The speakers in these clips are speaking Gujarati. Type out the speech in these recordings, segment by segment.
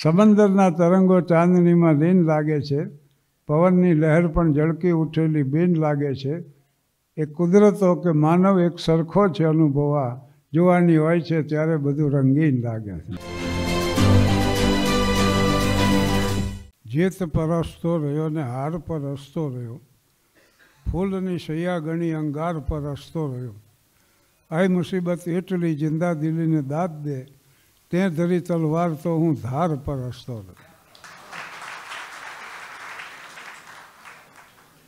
સમંદરના તરંગો ચાંદનીમાં લીન લાગે છે પવનની લહેર પણ ઝળકી ઉઠેલી બીન લાગે છે એ કુદરતો કે માનવ એક સરખો છે અનુભવા આ જોવાની હોય છે ત્યારે બધું રંગીન લાગે છે જીત પરસતો રહ્યો ને હાર પરસતો રહ્યો ફૂલની સૈયા ગણી અંગાર પર હસતો રહ્યો આ મુસીબત એટલી જિંદાદિલીને દાદ દે તે ધરી તલવાર તો હું ધાર પર હસતો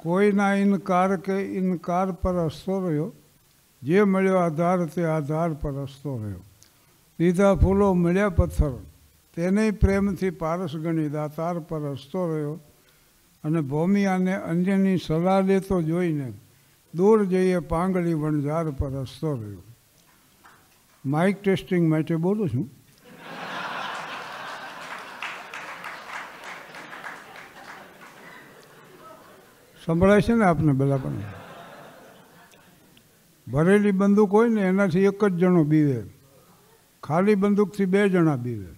કોઈના ઇનકાર કે ઇનકાર પર હસતો રહ્યો જે મળ્યો આધાર તે આધાર પર હસતો રહ્યો લીધા ફૂલો મળ્યા પથ્થર તેને પ્રેમથી પારસ ગણી દાતાર પર હસતો રહ્યો અને ભૌમિયાને અન્યની સલાહ લેતો જોઈને દૂર જઈએ પાંગળી વણઝાર પર હસતો રહ્યો માઇક ટેસ્ટિંગ માટે બોલું છું સંભળાય છે ને આપને બધા પણ ભરેલી બંદૂક હોય ને એનાથી એક જ જણો બીવે ખાલી બંદૂકથી બે જણા બીવે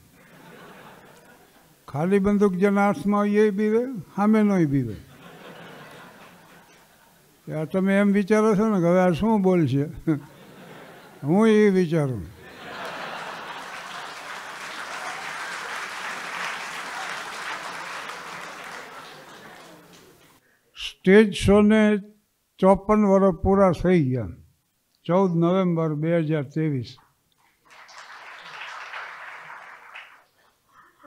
ખાલી બંદૂક જેના હાથમાં હોય એ બીવે સામેનોય બીવે તમે એમ વિચારો છો ને કે હવે આ શું બોલશે હું એ વિચારું સ્ટેજ શોને ચોપન વર્ષ પૂરા થઈ ગયા ચૌદ નવેમ્બર બે હજાર ત્રેવીસ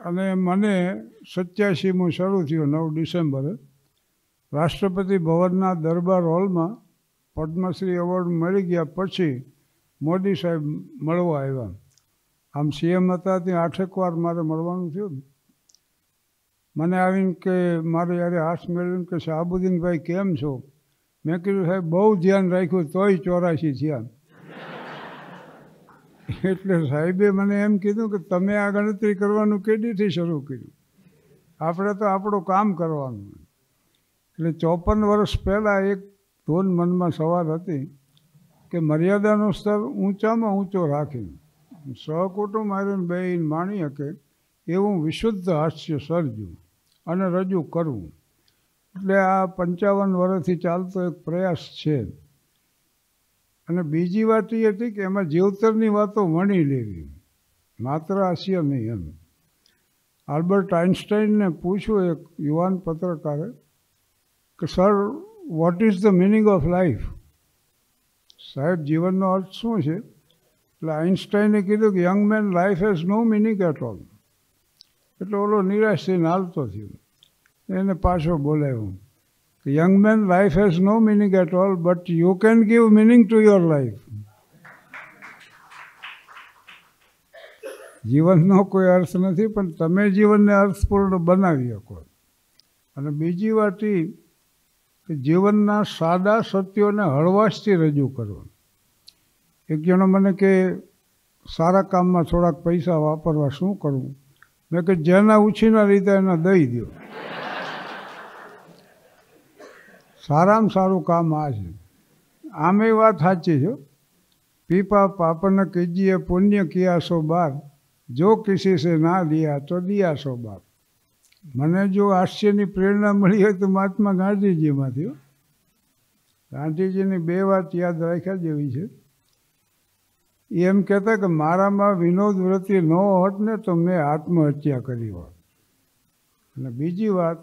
અને મને સત્યાસીમું શરૂ થયું નવ ડિસેમ્બરે રાષ્ટ્રપતિ ભવનના દરબાર હોલમાં પદ્મશ્રી એવોર્ડ મળી ગયા પછી મોદી સાહેબ મળવા આવ્યા આમ સીએમ હતા ત્યાં આઠેક વાર મારે મળવાનું થયું ને મને આવીને કે મારે યારે હાથ મેળવ્યું કે શાહબુદ્દીનભાઈ કેમ છો મેં કીધું સાહેબ બહુ ધ્યાન રાખ્યું તોય ચોરાશી ધ્યાન એટલે સાહેબે મને એમ કીધું કે તમે આ ગણતરી કરવાનું કેડીથી શરૂ કર્યું આપણે તો આપણું કામ કરવાનું એટલે ચોપન વર્ષ પહેલાં એક ધોન મનમાં સવાર હતી કે મર્યાદાનું સ્તર ઊંચામાં ઊંચો રાખીને સહકુટુંબ આવીને બે માણી શકે એવું વિશુદ્ધ હાસ્ય સર્જ્યું અને રજૂ કરવું એટલે આ પંચાવન વર્ષથી ચાલતો એક પ્રયાસ છે અને બીજી વાત એ હતી કે એમાં જીવતરની વાતો વણી લેવી માત્ર હાસ્ય નહીં એમ આલ્બર્ટ આઇન્સ્ટાઈનને પૂછ્યું એક યુવાન પત્રકારે કે sir what is the meaning of life સાહેબ જીવનનો અર્થ શું છે એટલે આઇન્સ્ટાઈને કીધું કે young man life has no meaning at all એટલે ઓલો નિરાશ થઈને હાલતો થયો એને પાછો બોલાવ્યો young man life has no meaning at all but you can give meaning to your life જીવનનો કોઈ અર્થ નથી પણ તમે જીવનને અર્થપૂર્ણ બનાવી શકો અને બીજી વાત એ કે જીવનના સાદા સત્યોને હળવાશથી રજૂ કરો એક જણો મને કે સારા કામમાં થોડાક પૈસા વાપરવા શું કરવું મેં કે જેના ઉછીના લીધા એના દઈ દો સારામાં સારું કામ આ છે આમે વાત સાચી છે પીપા પાપન કીજીએ પુણ્ય કિયાસો બાર જો કિસી સે ના દિયા તો દિયા બાપ મને જો હાસ્યની પ્રેરણા મળી હોય તો મહાત્મા ગાંધીજીમાંથી ગાંધીજીની બે વાત યાદ રાખ્યા જેવી છે એ એમ કહેતા કે મારામાં વિનોદ વૃત્તિ ન હોત ને તો મેં આત્મહત્યા કરી હોત અને બીજી વાત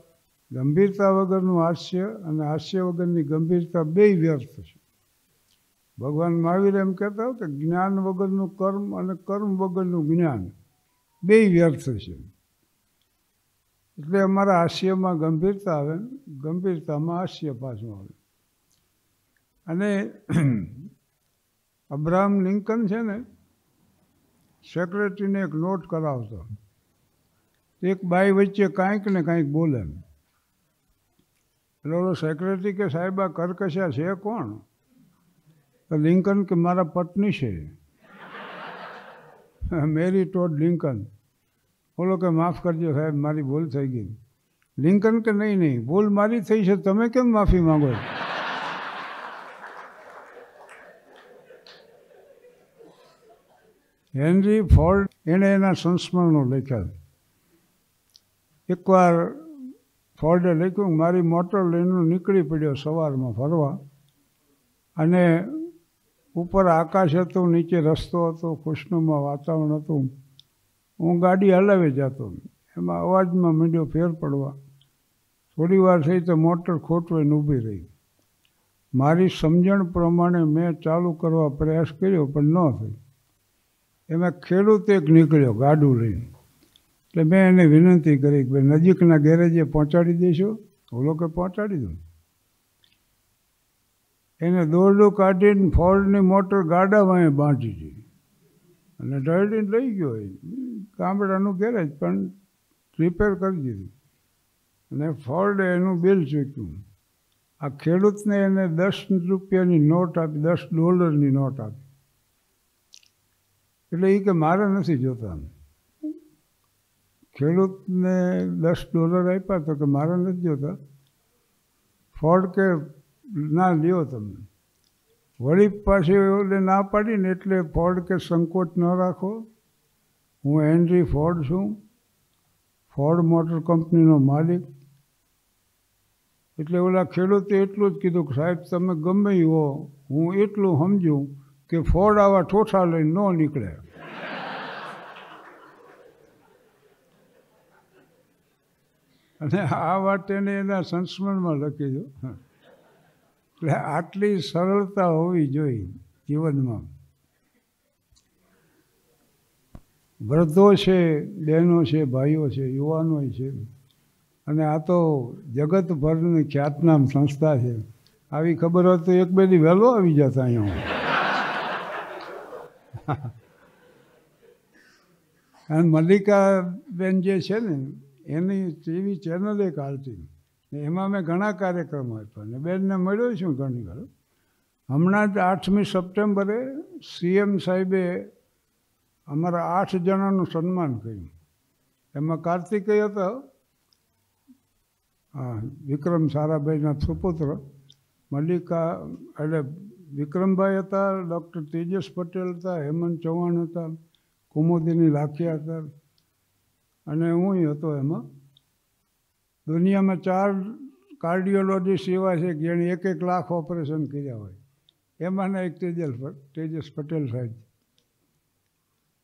ગંભીરતા વગરનું હાસ્ય અને હાસ્ય વગરની ગંભીરતા બે વ્યર્થ છે ભગવાન મહાવીર એમ કહેતા હોય કે જ્ઞાન વગરનું કર્મ અને કર્મ વગરનું જ્ઞાન બે વ્યર્થ છે એટલે અમારા હાસ્યમાં ગંભીરતા આવે ગંભીરતામાં હાસ્ય પાછું આવે અને અબ્રાહમ લિંકન છે ને સેક્રેટરીને એક નોટ કરાવતો એક બાઈ વચ્ચે કાંઈક ને કાંઈક બોલે એટલે ઓલો સેક્રેટરી કે સાહેબ આ કરકશા છે કોણ તો લિંકન કે મારા પત્ની છે મેરી ટોડ લિંકન ઓલો કે માફ કરજો સાહેબ મારી ભૂલ થઈ ગઈ લિંકન કે નહીં નહીં ભૂલ મારી થઈ છે તમે કેમ માફી માગો છો હેનરી ફોર્ડ એણે એના સંસ્મરણો લખ્યા એકવાર ફોર્ડે લખ્યું મારી મોટર લઈને નીકળી પડ્યો સવારમાં ફરવા અને ઉપર આકાશ હતું નીચે રસ્તો હતો ખુશનુમા વાતાવરણ હતું હું ગાડી હલાવી જતો એમાં અવાજમાં મીડ્યો ફેર પડવા થોડી વાર થઈ તો મોટર ખોટવાઈને ઊભી રહી મારી સમજણ પ્રમાણે મેં ચાલુ કરવા પ્રયાસ કર્યો પણ ન થઈ એમાં ખેડૂત એક નીકળ્યો ગાડું લઈને એટલે મેં એને વિનંતી કરી કે નજીકના ગેરેજે પહોંચાડી દેશો ઓલો કે પહોંચાડી દઉં એને દોરડું કાઢીને ફોર્ડની મોટર ગાડામાં બાંધી દીધી અને ડરડીને લઈ ગયો એ ગામડાનું ગેરેજ પણ રિપેર કરી દીધું અને ફોર્ડે એનું બિલ ચૂક્યું આ ખેડૂતને એને દસ રૂપિયાની નોટ આપી દસ ડોલરની નોટ આપી એટલે એ કે મારે નથી જોતા ખેડૂતને દસ ડોલર આપ્યા તો કે મારે નથી જોતા ફોડ કે ના લ્યો તમે વળી પાછી ઓલે ના પાડીને એટલે ફોર્ડ કે સંકોચ ન રાખો હું હેનરી ફોર્ડ છું ફોર્ડ મોટર કંપનીનો માલિક એટલે ઓલા ખેડૂતે એટલું જ કીધું કે સાહેબ તમે ગમે હો હું એટલું સમજું કે ફોર્ડ આવા ઠોઠા લઈને ન નીકળ્યા અને આ વાત એને એના સંસ્મરણમાં લખી દો એટલે આટલી સરળતા હોવી જોઈએ જીવનમાં વૃદ્ધો છે બહેનો છે ભાઈઓ છે યુવાનો છે અને આ તો જગતભરની ખ્યાતનામ સંસ્થા છે આવી ખબર હોય તો એક બે દી વહેલો આવી જતા અહીંયા અને મલ્લિકાબેન જે છે ને એની ટીવી ચેનલ એક હાલતી ને એમાં મેં ઘણા કાર્યક્રમો આપ્યા ને બેનને મળ્યો છું ઘણી વાર હમણાં જ આઠમી સપ્ટેમ્બરે સીએમ સાહેબે અમારા આઠ જણાનું સન્માન કર્યું એમાં કાર્તિકેય હતો વિક્રમ સારાભાઈના સુપુત્ર મલ્લિકા એટલે વિક્રમભાઈ હતા ડૉક્ટર તેજસ પટેલ હતા હેમંત ચૌહાણ હતા કુમુદીની લાખિયા હતા અને હું હતો એમાં દુનિયામાં ચાર કાર્ડિયોલોજી સેવા છે કે જેણે એક એક લાખ ઓપરેશન કર્યા હોય એમાંના એક તેજસ તેજસ પટેલ સાહેબ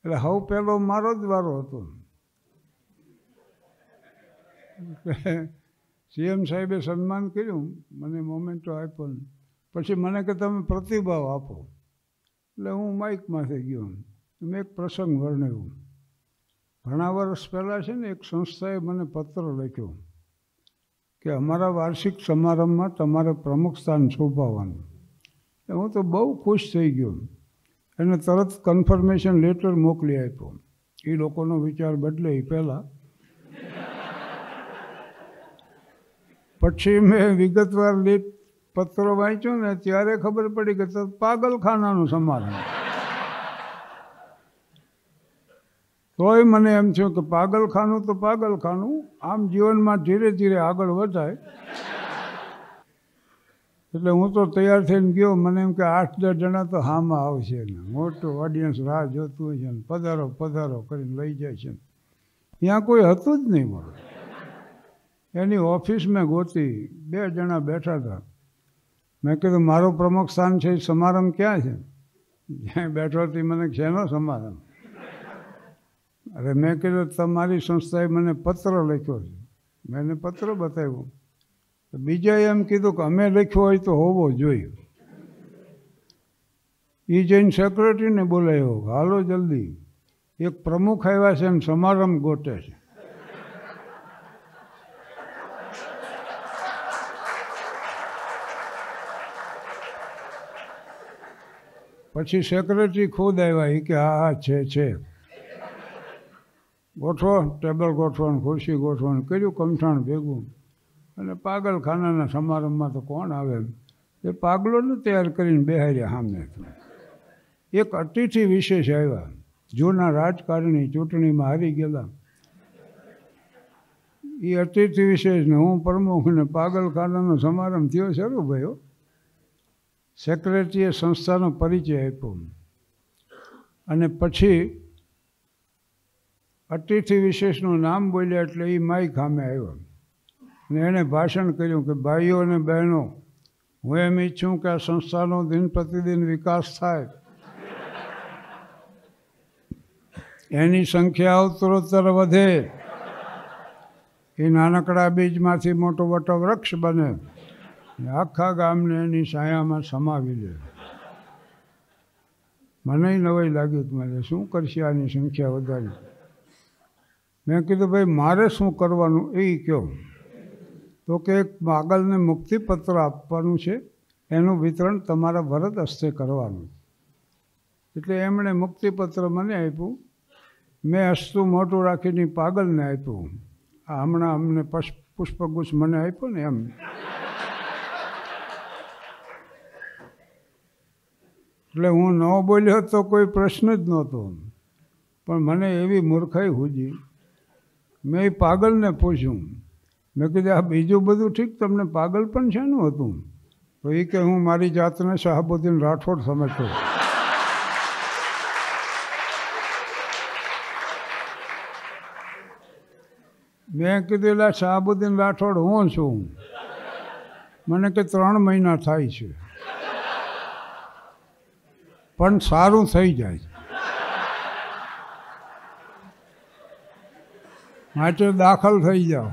એટલે હવ પહેલો મારો જ વારો હતો સીએમ સાહેબે સન્માન કર્યું મને મોમેન્ટો આપ્યો પછી મને કે તમે પ્રતિભાવ આપો એટલે હું માઇકમાંથી થઈ ગયો મેં એક પ્રસંગ વર્ણવ્યો ઘણા વર્ષ પહેલાં છે ને એક સંસ્થાએ મને પત્ર લખ્યો કે અમારા વાર્ષિક સમારંભમાં તમારે પ્રમુખ સ્થાન શોભાવવાનું હું તો બહુ ખુશ થઈ ગયો એને તરત કન્ફર્મેશન લેટર મોકલી આપ્યો એ લોકોનો વિચાર બદલે એ પહેલાં પછી મેં વિગતવાર લેટ પત્રો વાંચ્યો ને ત્યારે ખબર પડી કે પાગલખાનાનો સમારંભ તોય મને એમ થયું કે પાગલખાનું તો પાગલખાનું આમ જીવનમાં ધીરે ધીરે આગળ વધાય એટલે હું તો તૈયાર થઈને ગયો મને એમ કે આઠ દસ જણા તો હામાં આવશે ને મોટું ઓડિયન્સ રાહ જોતું છે ને પધારો પધારો કરીને લઈ જાય છે ત્યાં કોઈ હતું જ નહીં મળે એની ઓફિસ મેં ગોતી બે જણા બેઠા હતા મેં કીધું મારું પ્રમુખ સ્થાન છે એ સમારંભ ક્યાં છે જ્યાં બેઠો હતી મને શેનો સમારંભ અરે મેં કીધું તમારી સંસ્થાએ મને પત્ર લખ્યો છે મેં એને પત્ર બતાવ્યો બીજાએ એમ કીધું કે અમે લખ્યો હોય તો હોવો જોઈએ એ જઈને સેક્રેટરીને બોલાયો હાલો જલ્દી એક પ્રમુખ આવ્યા છે એમ સમારંભ ગોટે છે પછી સેક્રેટરી ખુદ આવ્યા એ કે હા હા છે છે ગોઠવો ટેબલ ગોઠવો ખુરશી ગોઠવો કર્યું કમઠાણ ભેગું અને પાગલખાનાના સમારંભમાં તો કોણ આવે એ પાગલોને તૈયાર કરીને બેહાર્યા સામે એક અતિથિ વિશેષ આવ્યા જૂના રાજકારણી ચૂંટણીમાં હારી ગયેલા એ અતિથિ વિશેષને હું પ્રમુખ ને પાગલખાનાનો સમારંભ થયો શરૂ ભાઈઓ સેક્રેટરીએ સંસ્થાનો પરિચય આપ્યો અને પછી અતિથિ વિશેષનું નામ બોલ્યા એટલે એ માય ખામે આવ્યો અને એણે ભાષણ કર્યું કે ભાઈઓ અને બહેનો હું એમ ઈચ્છું કે આ સંસ્થાનો દિન પ્રતિદિન વિકાસ થાય એની સંખ્યા ઉત્તરોત્તર વધે એ નાનકડા બીજમાંથી મોટો મોટો વૃક્ષ બને આખા ગામને એની સાયામાં સમાવી લે મને નવાઈ લાગી કે મારે શું કરશે આની સંખ્યા વધારી મેં કીધું ભાઈ મારે શું કરવાનું એ કહો તો કે એક માગલને મુક્તિપત્ર આપવાનું છે એનું વિતરણ તમારા વરદ હસ્તે કરવાનું એટલે એમણે મુક્તિપત્ર મને આપ્યું મેં હસ્તું મોટું રાખીને પાગલને આપ્યું આ હમણાં અમને પુષ્પગુચ્છ મને આપ્યો ને એમ એટલે હું ન બોલ્યો તો કોઈ પ્રશ્ન જ નહોતો પણ મને એવી મૂર્ખાઈ હુજી મેં એ પાગલને પૂછ્યું મેં કીધું આ બીજું બધું ઠીક તમને પાગલ પણ શેનું હતું તો એ કે હું મારી જાતને શાહબુદ્દીન રાઠોડ સમજતો મેં કીધું એટલે શાહબુદ્દીન રાઠોડ હું છું મને કે ત્રણ મહિના થાય છે પણ સારું થઈ જાય છે માટે દાખલ થઈ જાઓ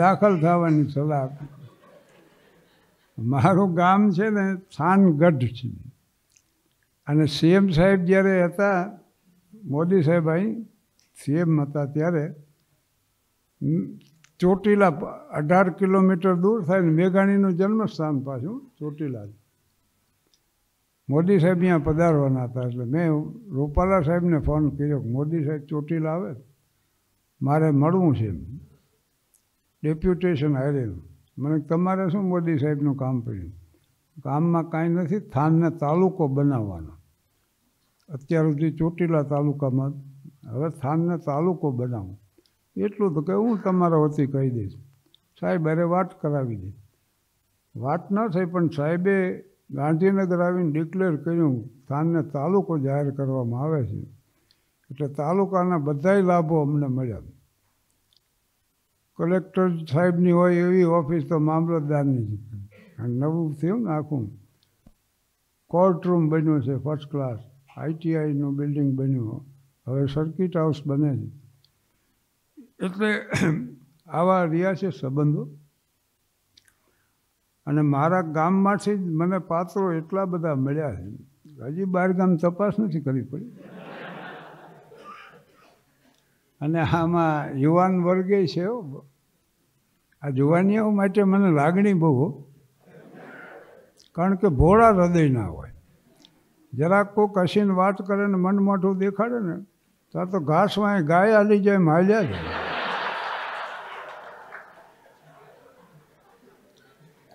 દાખલ થવાની સલાહ આપી મારું ગામ છે ને થાનગઢ છે અને સીએમ સાહેબ જ્યારે હતા મોદી સાહેબ અહીં સીએમ હતા ત્યારે ચોટીલા અઢાર કિલોમીટર દૂર થાય ને મેઘાણીનું જન્મસ્થાન પાછું ચોટીલા છે મોદી સાહેબ ત્યાં પધારવાના હતા એટલે મેં રૂપાલા સાહેબને ફોન કર્યો કે મોદી સાહેબ ચોટીલા આવે મારે મળવું છે ડેપ્યુટેશન હારેલું મને તમારે શું મોદી સાહેબનું કામ પડ્યું કામમાં કાંઈ નથી થાનને તાલુકો બનાવવાનો અત્યાર સુધી ચોટીલા તાલુકામાં હવે થાનને તાલુકો બનાવો એટલું તો કે હું તમારા વતી કહી દઈશ સાહેબ અરે વાત કરાવી દે વાત ન થઈ પણ સાહેબે ગાંધીનગર આવીને ડિક્લેર કર્યું સ્થાનને તાલુકો જાહેર કરવામાં આવે છે એટલે તાલુકાના બધા લાભો અમને મળ્યા કલેક્ટર સાહેબની હોય એવી ઓફિસ તો મામલતદારની છે નવું થયું ને આખું કોર્ટ રૂમ બન્યું છે ફર્સ્ટ ક્લાસ આઈટીઆઈનું બિલ્ડિંગ બન્યું હવે સર્કિટ હાઉસ બને છે એટલે આવા રહ્યા છે સંબંધો અને મારા ગામમાંથી જ મને પાત્રો એટલા બધા મળ્યા છે હજી બહાર ગામ તપાસ નથી કરવી પડી અને આમાં યુવાન વર્ગે છે આ જુવાનીઓ માટે મને લાગણી બહુ કારણ કે ભોળા હૃદયના હોય જરાક કોઈક કસીને વાત કરે ને મન મોઢું દેખાડે ને તો આ તો ગાય આલી જાય માલ્યા જાય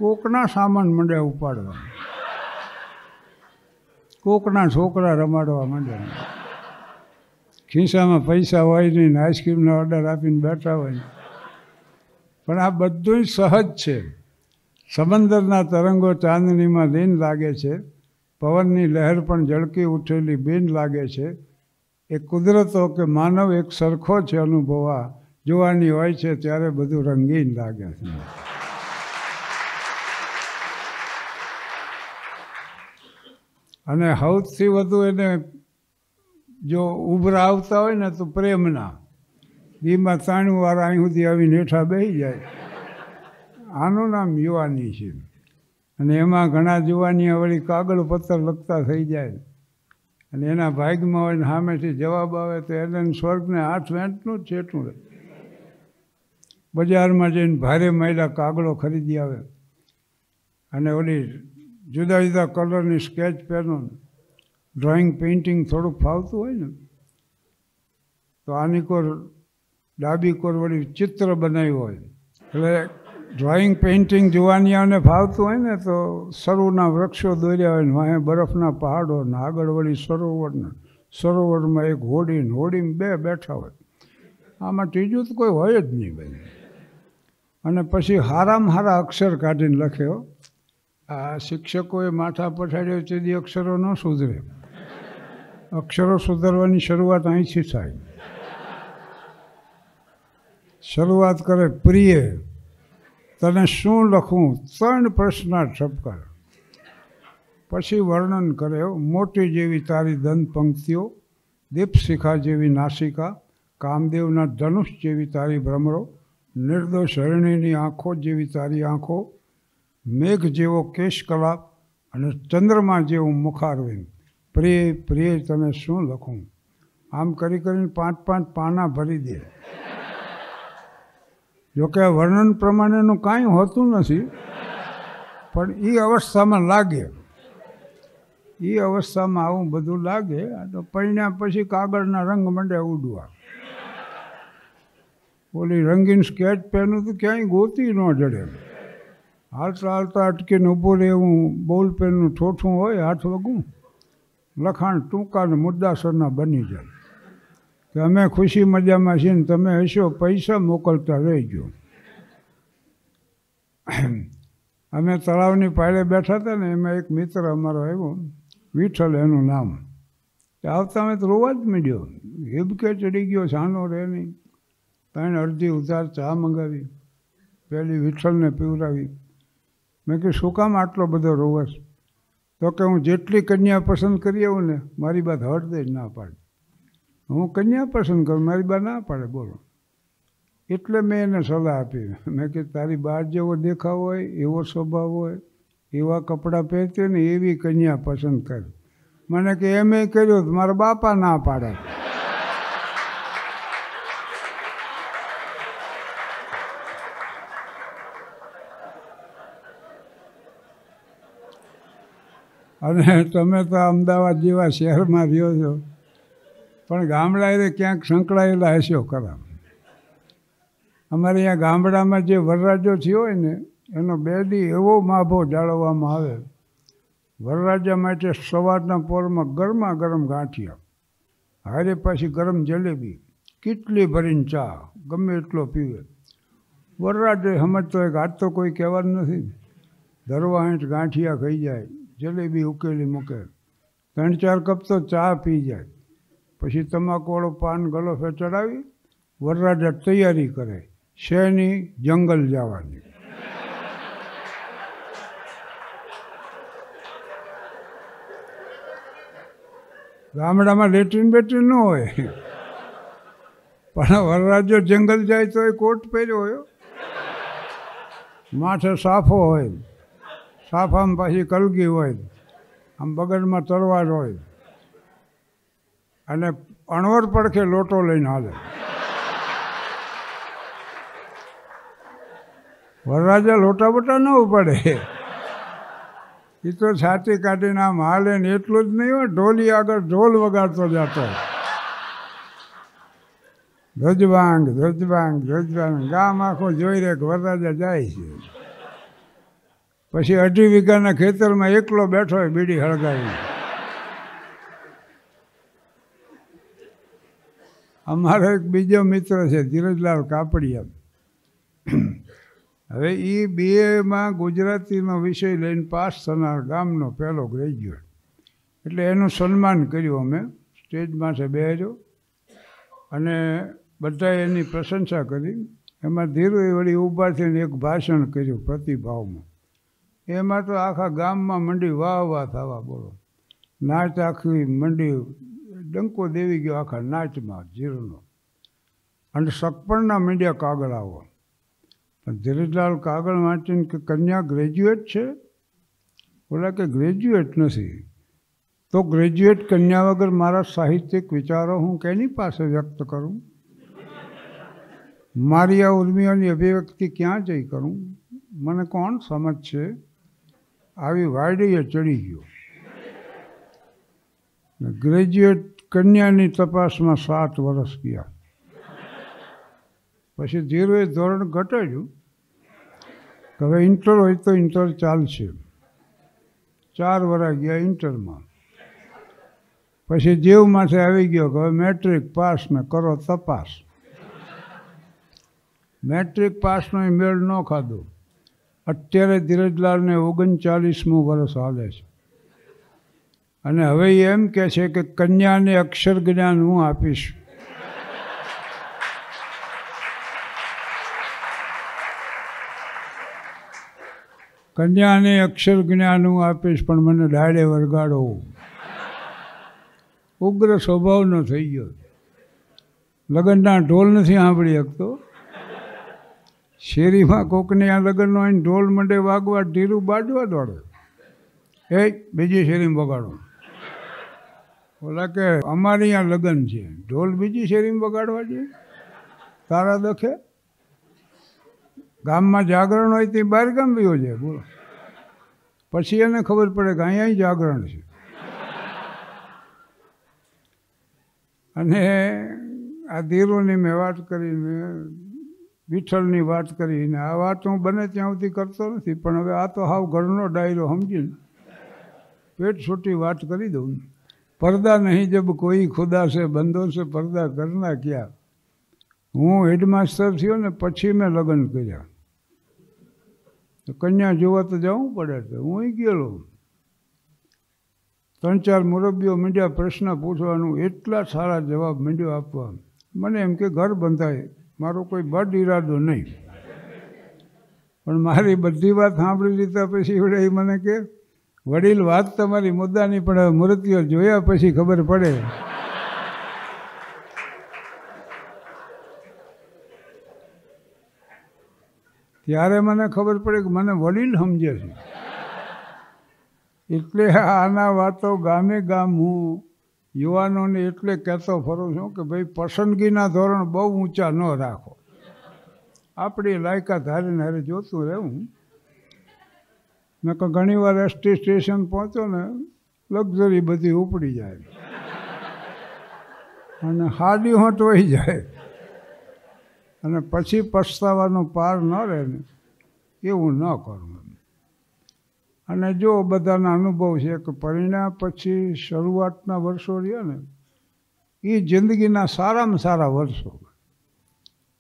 કોકના સામાન મંડે ઉપાડવા કોકના છોકરા રમાડવા માંડ્યા ખિસ્સામાં પૈસા હોય નહીં આઈસ્ક્રીમનો ઓર્ડર આપીને બેઠા હોય પણ આ બધું સહજ છે સમંદરના તરંગો ચાંદનીમાં લીન લાગે છે પવનની લહેર પણ ઝળકી ઉઠેલી બેન લાગે છે એ કુદરતો કે માનવ એક સરખો છે અનુભવા જોવાની હોય છે ત્યારે બધું રંગીન લાગે છે અને સૌથી વધુ એને જો ઉભરા આવતા હોય ને તો પ્રેમના એમાં ત્રણ વાર અહીં સુધી આવીને હેઠા બેસી જાય આનું નામ યુવાની છે અને એમાં ઘણા જુવાની વળી કાગળ પત્તર લખતા થઈ જાય અને એના ભાગમાં હોય ને સામેથી જવાબ આવે તો એને સ્વર્ગને આઠ વેંટનું જ છેટું રહે બજારમાં જઈને ભારે મહિલા કાગળો ખરીદી આવે અને ઓલી જુદા જુદા કલરની સ્કેચ પેનો ડ્રોઈંગ પેઇન્ટિંગ થોડુંક ફાવતું હોય ને તો આની કોર ડાબી કોર વળી ચિત્ર બનાવ્યું હોય એટલે ડ્રોઈંગ પેઇન્ટિંગ જોવાની આને ફાવતું હોય ને તો સરોવરના વૃક્ષો દોર્યા હોય ને વાંહે બરફના પહાડો ને આગળ વળી સરોવરના સરોવરમાં એક હોડી ને હોડીમાં બે બેઠા હોય આમાં ત્રીજું તો કોઈ હોય જ નહીં ભાઈ અને પછી હારામ હારા અક્ષર કાઢીને લખ્યો આ શિક્ષકોએ માથા પછાડ્યો તેથી અક્ષરો ન સુધરે અક્ષરો સુધરવાની શરૂઆત અહીંથી થાય શરૂઆત કરે પ્રિય તને શું લખું ત્રણ પ્રશ્નાર્થ ઠપકાર પછી વર્ણન કરે મોટી જેવી તારી દંત પંક્તિઓ દીપશિખા જેવી નાસિકા કામદેવના ધનુષ જેવી તારી ભ્રમરો નિર્દોષ હરણીની આંખો જેવી તારી આંખો મેઘ જેવો કેશકલાપ અને ચંદ્રમા જેવું મુખારવિંદ પ્રિય પ્રિય તને શું લખું આમ કરી કરીને પાંચ પાંચ પાના ભરી દે જોકે વર્ણન પ્રમાણેનું કાંઈ હોતું નથી પણ એ અવસ્થામાં લાગે એ અવસ્થામાં આવું બધું લાગે તો પરિણામ પછી કાગળના રંગ મંડે ઉડવા ઓલી રંગીન સ્કેચ પેનું તો ક્યાંય ગોતી ન જડે હાલતા હાલતા અટકીને ઊભો રહેવું બોલ પેનનું ઠોઠું હોય હાથ વગું લખાણ ટૂંકા ને મુદ્દાસરના બની જાય કે અમે ખુશી મજામાં છીએ ને તમે હશો પૈસા મોકલતા રહીજો અમે તળાવની પાળે બેઠા હતા ને એમાં એક મિત્ર અમારો આવ્યો વિઠ્ઠલ એનું નામ આવતા અમે તો રોવા જ મીડ્યો હિબકે ચડી ગયો સાનો રહે નહીં ત્રણ અડધી ઉધાર ચા મંગાવી પહેલી વિઠ્ઠલને પીવરાવી મેં કીધું શું કામ આટલો બધો રોવસ તો કે હું જેટલી કન્યા પસંદ કરી આવું ને મારી બા હળદે જ ના પાડે હું કન્યા પસંદ કરું મારી બા ના પાડે બોલો એટલે મેં એને સલાહ આપી મેં કીધું તારી બાર જેવો દેખાવ હોય એવો સ્વભાવ હોય એવા કપડાં પહેરતી ને એવી કન્યા પસંદ કર મને કે એમ કર્યો તો મારા બાપા ના પાડે અને તમે તો અમદાવાદ જેવા શહેરમાં રહ્યો છો પણ ગામડાએ ક્યાંક સંકળાયેલા હશો ખરા અમારે અહીંયા ગામડામાં જે વરરાજો થયો હોય ને એનો બે દી એવો માભો જાળવવામાં આવે વરરાજા માટે સવારના પોરમાં ગરમા ગરમ ગાંઠિયા હારે પાછી ગરમ જલેબી કેટલી ભરીને ચા ગમે એટલો પીવે વરરાજે સમજતો હોય કે આજ તો કોઈ કહેવાનું નથી દરવાહેઠ ગાંઠિયા ખાઈ જાય જલેબી ઉકેલી મૂકે ત્રણ ચાર કપ તો ચા પી જાય પછી તમાકુવાળો પાન ગલોફે ચડાવી વરરાજા તૈયારી કરે શેની જંગલ જવાની ગામડામાં લેટ્રિન બેટ્રિન ન હોય પણ વરરાજો જંગલ જાય તો એ કોટ પહેર્યો હોય માથે સાફો હોય સાફામાં પાછી કલગી હોય આમ બગડમાં તરવાર હોય અને અણવર પડખે લોટો લઈને હાલે વરરાજા લોટા બોટા ન ઉપાડે એ તો છાતી કાઢીને આમ હાલે ને એટલું જ નહીં હોય ઢોલી આગળ ઢોલ વગાડતો જતો ધ્વજવાંગ ધ્વજવાંગ ધ્વજવાંગ ગામ આખો જોઈ રહે વરરાજા જાય છે પછી અઢી વીઘાના ખેતરમાં એકલો બેઠો હોય બીડી હળગાવી અમારો એક બીજો મિત્ર છે ધીરજલાલ કાપડિયા હવે એ બીએમાં ગુજરાતીનો વિષય લઈને પાસ થનાર ગામનો પહેલો ગ્રેજ્યુએટ એટલે એનું સન્માન કર્યું અમે સ્ટેજ માથે બેહજો અને બધાએ એની પ્રશંસા કરી એમાં ધીરુએ વળી ઊભા થઈને એક ભાષણ કર્યું પ્રતિભાવમાં એમાં તો આખા ગામમાં મંડી વાહ વાહ થવા બોલો નાચ આખી મંડી ડંકો દેવી ગયો આખા નાચમાં જીરોનો અને સગપણના મીડિયા કાગળ આવો પણ ધીરજલાલ કાગળ વાંચીને કે કન્યા ગ્રેજ્યુએટ છે ઓલા કે ગ્રેજ્યુએટ નથી તો ગ્રેજ્યુએટ કન્યા વગર મારા સાહિત્યિક વિચારો હું કેની પાસે વ્યક્ત કરું મારી આ ઉર્મિઓની અભિવ્યક્તિ ક્યાં જઈ કરું મને કોણ સમજ છે આવી વાડીએ ચડી ગયો ગ્રેજ્યુએટ કન્યાની તપાસમાં સાત વર્ષ ગયા પછી ધીરે ધોરણ ઘટાડ્યું હવે ઇન્ટર હોય તો ઇન્ટર ચાલશે ચાર વર્ષ ગયા ઇન્ટરમાં પછી માથે આવી ગયો કે હવે મેટ્રિક પાસ ને કરો તપાસ મેટ્રિક પાસનો મેળ ન ખાધો અત્યારે ધીરજલાલને ઓગણચાલીસમું વર્ષ હાલે છે અને હવે એમ કહે છે કે કન્યાને અક્ષર જ્ઞાન હું આપીશ કન્યાને અક્ષર જ્ઞાન હું આપીશ પણ મને ડાયડે વરગાડો ઉગ્ર સ્વભાવનો થઈ ગયો લગ્નના ઢોલ નથી સાંભળી શકતો શેરીમાં કોકને આ લગ્નનો આવીને ઢોલ મંડે વાગવા ઢીરું બાજવા દોડે એ બીજી શેરીમાં બગાડો ઓલા કે અમારે અહીંયા લગ્ન છે ઢોલ બીજી શેરીમાં બગાડવા જોઈએ તારા દખે ગામમાં જાગરણ હોય તે બહાર ગામ બી છે બોલો પછી એને ખબર પડે કે અહીંયા જાગરણ છે અને આ ધીરોની મેં વાત કરીને વિઠ્ઠલની વાત કરીને આ વાત હું બને ત્યાં સુધી કરતો નથી પણ હવે આ તો હાવ ઘરનો ડાયરો સમજીને પેટ છૂટી વાત કરી દઉં પડદા નહીં જબ કોઈ ખુદા છે બંધો છે પડદા કરના ક્યાં હું હેડમાસ્ટર થયો ને પછી મેં લગ્ન કર્યા કન્યા જોવા તો જવું પડે તો હું ગયેલો ત્રણ ચાર મુરબ્બીઓ મીંડ્યા પ્રશ્ન પૂછવાનું એટલા સારા જવાબ મીંડ્યો આપવા મને એમ કે ઘર બંધાય મારો કોઈ બડ ઈરાદો નહીં પણ મારી બધી વાત સાંભળી લીધા પછી એવડે એ મને કે વડીલ વાત તમારી મુદ્દાની પણ મૂર્તિઓ જોયા પછી ખબર પડે ત્યારે મને ખબર પડે કે મને વડીલ સમજે છે એટલે આના વાતો ગામે ગામ હું યુવાનોને એટલે કહેતો ફરું છું કે ભાઈ પસંદગીના ધોરણ બહુ ઊંચા ન રાખો આપણી લાયકાત હારીને હારે જોતું રહેવું નકર ઘણીવાર એસટી સ્ટેશન પહોંચો ને લક્ઝરી બધી ઉપડી જાય અને હાડી હોટવાઈ જાય અને પછી પછતાવાનો પાર ન રહે ને એવું ન કરું અને જો બધાના અનુભવ છે કે પરિણામ પછી શરૂઆતના વર્ષો રહ્યા ને એ જિંદગીના સારામાં સારા વર્ષો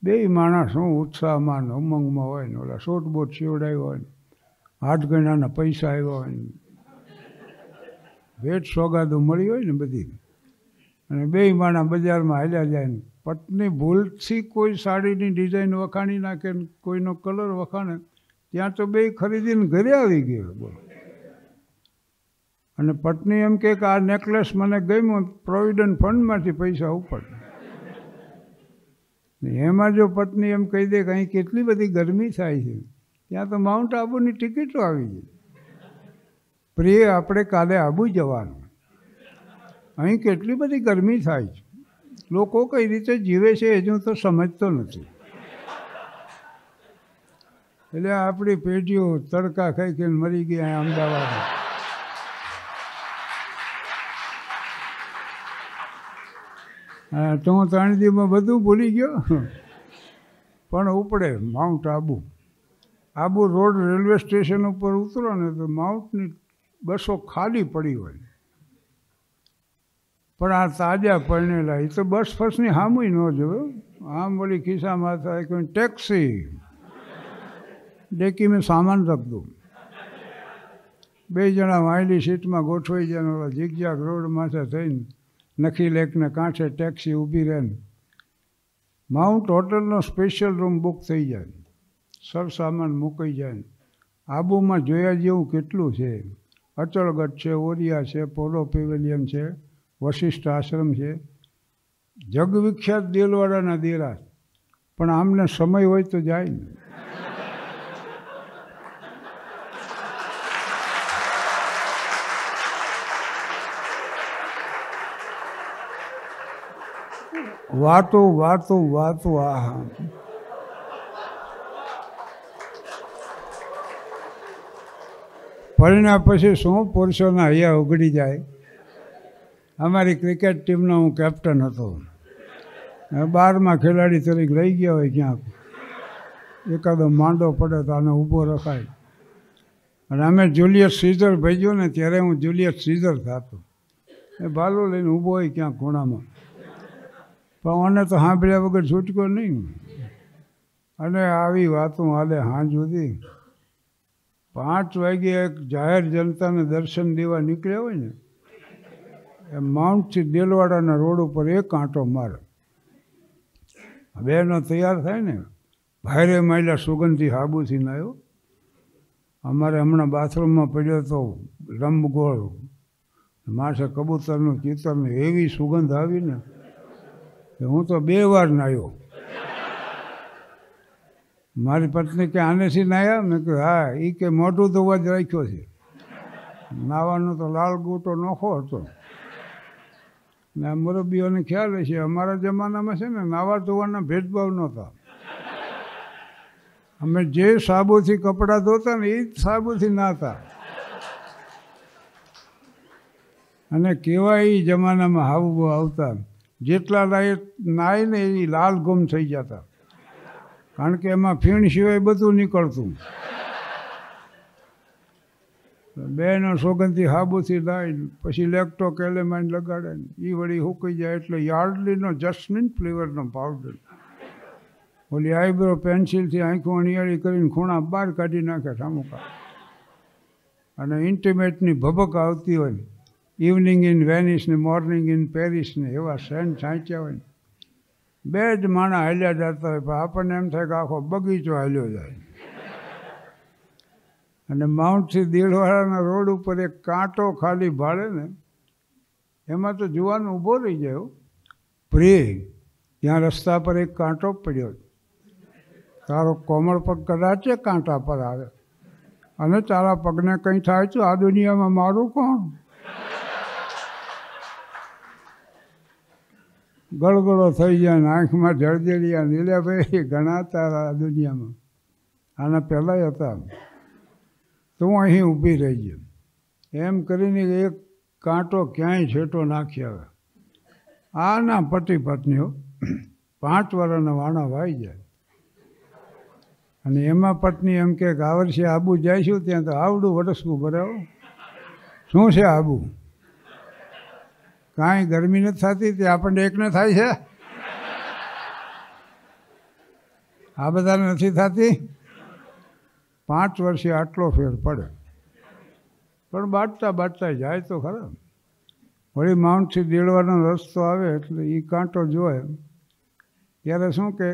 બે માણસ હું ઉત્સાહમાં ને ઉમંગમાં હોય ને ઓલા શોટ બોટ સીવડાવ્યો હોય ને હાથ ગણાના પૈસા આવ્યા હોય ને ભેટ સોગાદો મળી હોય ને બધી અને બે માણા બજારમાં હાલ્યા જાય ને પત્ની ભૂલથી કોઈ સાડીની ડિઝાઇન વખાણી નાખે ને કોઈનો કલર વખાણે ત્યાં તો બે ખરીદીને ઘરે આવી ગયો બોલો અને પત્ની એમ કે આ નેકલેસ મને ગમ્યો પ્રોવિડન્ટ ફંડમાંથી પૈસા ઉપર એમાં જો પત્ની એમ કહી દે કે અહીં કેટલી બધી ગરમી થાય છે ત્યાં તો માઉન્ટ આબુની ટિકિટો આવી ગઈ પ્રિય આપણે કાલે આબુ જવાનું અહીં કેટલી બધી ગરમી થાય છે લોકો કઈ રીતે જીવે છે એ તો સમજતો નથી એટલે આપણી પેઢીઓ તડકા ખાઈ ખાઈને મરી ગઈ અમદાવાદ અમદાવાદમાં તો હું ત્રણ દીમાં બધું ભૂલી ગયો પણ ઉપડે mount Abu Abu road railway station ઉપર ઉતરો ને તો માઉન્ટની બસો ખાલી પડી હોય પણ આ તાજા પરણેલા એ તો બસ ફસની સામું ન જોયો આમ વળી ખિસ્સામાં થાય કોઈ ટેક્સી ડેકી મેં સામાન રખ દઉં બે જણા વાયલી સીટમાં ગોઠવાઈ જાય ઓલા જીગજાગ રોડ માથે થઈને નખી લેકને કાંઠે ટેક્સી ઊભી રહે માઉન્ટ હોટલનો સ્પેશિયલ રૂમ બુક થઈ જાય સરસામાન મૂકાઈ જાય આબુમાં જોયા જેવું કેટલું છે અચળગઢ છે ઓરિયા છે પોલો પેવેલિયન છે વશિષ્ઠ આશ્રમ છે જગવિખ્યાત દેલવાડાના દેરા પણ આમને સમય હોય તો જાય ને વાતો વાતો વાતો આહા ફરીના પછી શું પુરુષોના હૈયા ઉગડી જાય અમારી ક્રિકેટ ટીમનો હું કેપ્ટન હતો બારમાં ખેલાડી તરીકે લઈ ગયા હોય ક્યાંક એકાદો માંડો પડે તો આને ઊભો રખાય અને અમે જુલિયસ સીઝર ભેજ્યો ને ત્યારે હું જુલિયસ સીઝર થતો એ ભાલો લઈને ઊભો હોય ક્યાંક ખૂણામાં પણ મને તો સાંભળ્યા વગર છૂટકો નહીં અને આવી વાતો હાલે હાં સુધી પાંચ વાગે એક જાહેર જનતાને દર્શન દેવા નીકળ્યા હોય ને એ માઉન્ટથી દેલવાડાના રોડ ઉપર એક આંટો મારે બેનો તૈયાર થાય ને ભાઈરે માયલા સુગંધી સાબુથી નાયો અમારે હમણાં બાથરૂમમાં પડ્યો તો લંબગોળ માણસે કબૂતરનું ચિત્તરનું એવી સુગંધ આવીને હું તો બે વાર નાયો મારી પત્ની કે આનેથી નાયા મેં કહ્યું હા એ કે મોઢું ધોવા જ રાખ્યો છે નાવાનો તો લાલ ગુટો નોખો હતો ને આ ખ્યાલ છે અમારા જમાનામાં છે ને નાવા ધોવાના ભેદભાવ નહોતા અમે જે સાબુથી કપડાં ધોતા ને એ જ સાબુથી નાતા અને કેવા એ જમાનામાં હાવ આવતા જેટલા લાય નાય ને એ લાલ ગુમ થઈ જતા કારણ કે એમાં ફીણ સિવાય બધું નીકળતું બેનો સોગંધી હાબુથી લાવીને પછી લેકટો કેલેમાઇન લગાડે એ વળી હુકી જાય એટલે યાર્ડલીનો જસ્મિન ફ્લેવરનો પાવડર ઓલી આઈબ્રો પેન્સિલથી આંખો અણિયાળી કરીને ખૂણા બહાર કાઢી નાખે ઠામુકા અને ઇન્ટિમેટની ભભક આવતી હોય ઇવનિંગ ઇન વેનિસ ને મોર્નિંગ ઇન પેરિસ ને એવા સંત સાંચ્યા હોય ને બે જ માણા હાલ્યા જતા હોય પણ આપણને એમ થાય કે આખો બગીચો હાલ્યો જાય અને માઉન્ટથી દેલવાળાના રોડ ઉપર એક કાંટો ખાલી ભાડે ને એમાં તો જુવાન ઊભો રહી જાય પ્રે ત્યાં રસ્તા પર એક કાંટો પડ્યો તારો કોમળ પગ કદાચે કાંટા પર આવે અને તારા પગને કંઈ થાય તો આ દુનિયામાં મારું કોણ ગળગળો થઈ જાય આંખમાં જળજળિયા નીલાભાઈ ઘણા તારા આ દુનિયામાં આના પહેલાંય હતા તો હું અહીં ઊભી રહી જાય એમ કરીને એક કાંટો ક્યાંય છેટો નાખી આવે આના પતિ પત્નીઓ પાંચ વર્ષના વાણા વાઈ જાય અને એમાં પત્ની એમ કે આ વર્ષે આબુ જઈશું ત્યાં તો આવડું વરસનું ભરાવો શું છે આબુ કાંઈ ગરમી નથી થતી તે આપણને એકને થાય છે આ બધાને નથી થતી પાંચ વર્ષે આટલો ફેર પડે પણ બાટતા બાટતા જાય તો ખરા વળી માઉન્ટથી દેડવાનો રસ્તો આવે એટલે એ કાંટો જોવે ત્યારે શું કે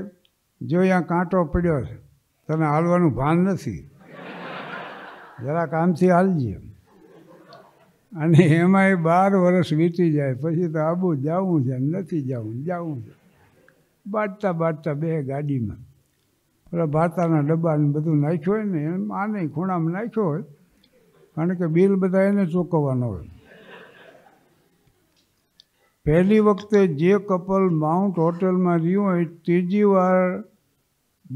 જો અહીંયા કાંટો પડ્યો છે તને હાલવાનું ભાન નથી જરા કામથી હાલજી એમ અને એમાંય બાર વર્ષ વીતી જાય પછી તો આબુ જવું છે નથી જવું જવું છે બાટતા બાટતા બે ગાડીમાં પેલા ભાતાના ડબ્બાને બધું નાખ્યું હોય ને એમ નહીં ખૂણામાં નાખ્યો હોય કારણ કે બિલ બધા એને ચૂકવવાનો હોય પહેલી વખતે જે કપલ માઉન્ટ હોટેલમાં રહ્યું હોય ત્રીજી વાર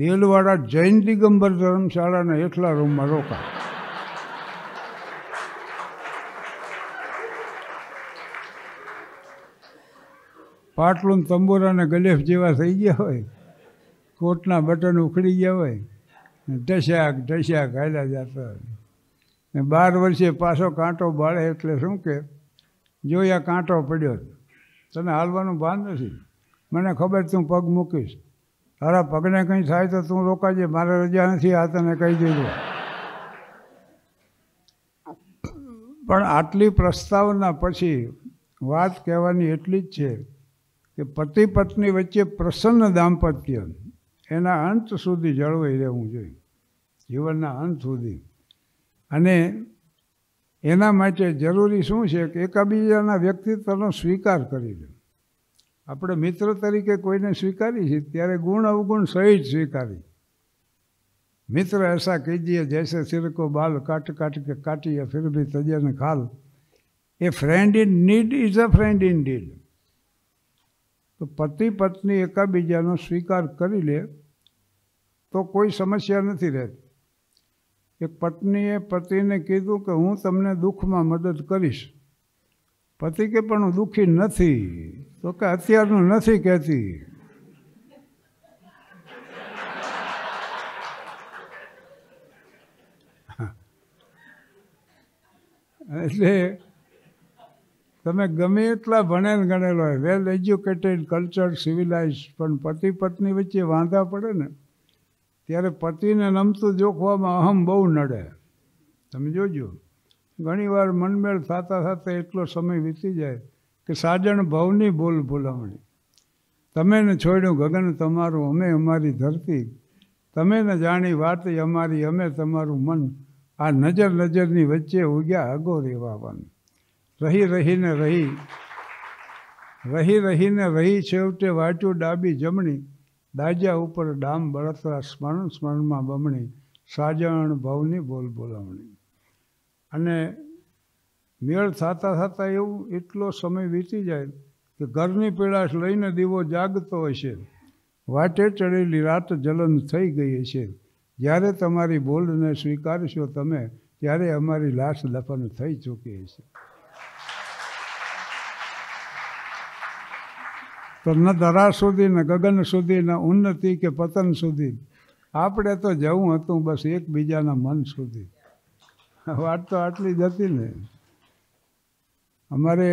દેલવાળા જૈન દિગંબર ધર્મશાળાના એટલા રૂમમાં રોકાય પાટલું તંબુરાને ગલેફ જેવા થઈ ગયા હોય કોટના બટન ઉખડી ગયા હોય ઢસ્યાક ઢસ્યાક હાલ્યા જતા હોય ને બાર વર્ષે પાછો કાંટો બાળે એટલે શું કે જોયા કાંટો પડ્યો તને હાલવાનું ભાન નથી મને ખબર તું પગ મૂકીશ તારા પગને કંઈ થાય તો તું રોકાજે મારે રજા નથી આ તને કહી દેજો પણ આટલી પ્રસ્તાવના પછી વાત કહેવાની એટલી જ છે કે પતિ પત્ની વચ્ચે પ્રસન્ન દાંપત્ય એના અંત સુધી જળવાઈ રહેવું જોઈએ જીવનના અંત સુધી અને એના માટે જરૂરી શું છે કે એકબીજાના વ્યક્તિત્વનો સ્વીકાર કરી લે આપણે મિત્ર તરીકે કોઈને સ્વીકારી છીએ ત્યારે ગુણ અવગુણ સહિત સ્વીકારી મિત્ર એસા કહીએ જૈસે સિરકો બાલ કાટ કાટ કે કાટીએ ફિર ભી તજેને ખાલ a friend in need is a friend in deed તો પતિ પત્ની એકાબીજાનો સ્વીકાર કરી લે તો કોઈ સમસ્યા નથી રહેતી એક પત્નીએ પતિને કીધું કે હું તમને દુઃખમાં મદદ કરીશ પતિ કે પણ હું દુઃખી નથી તો કે અત્યારનું નથી કહેતી એટલે તમે ગમે એટલા ભણેલ ગણેલો હોય વેલ એજ્યુકેટેડ કલ્ચર સિવિલાઇઝ પણ પતિ પત્ની વચ્ચે વાંધા પડે ને ત્યારે પતિને નમતું જોખવામાં અહમ બહુ નડે તમે જોજો ઘણીવાર મનમેળ થતા થતા એટલો સમય વીતી જાય કે સાજણ ભવની ભૂલ ભૂલામણી તમે ને છોડ્યું ગગન તમારું અમે અમારી ધરતી તમે ને જાણી વાત અમારી અમે તમારું મન આ નજર નજરની વચ્ચે ઉગ્યા અગો રેવાવાનું રહી રહીને રહી રહી રહીને રહી છેવટે વાટ્યું ડાબી જમણી દાજા ઉપર ડામ બળતરા સ્મરણ સ્મરણમાં બમણી સાજણ ભાવની બોલ બોલાવણી અને મેળ થતાં થતાં એવું એટલો સમય વીતી જાય કે ઘરની પીડાશ લઈને દીવો જાગતો હશે વાટે ચડેલી રાત જલન થઈ ગઈ હશે જ્યારે તમારી બોલને સ્વીકારશો તમે ત્યારે અમારી લાશ દફન થઈ ચૂકી હશે તો ન ધરા સુધી ને ગગન સુધી ને ઉન્નતિ કે પતન સુધી આપણે તો જવું હતું બસ એકબીજાના મન સુધી વાત તો આટલી જ હતી ને અમારે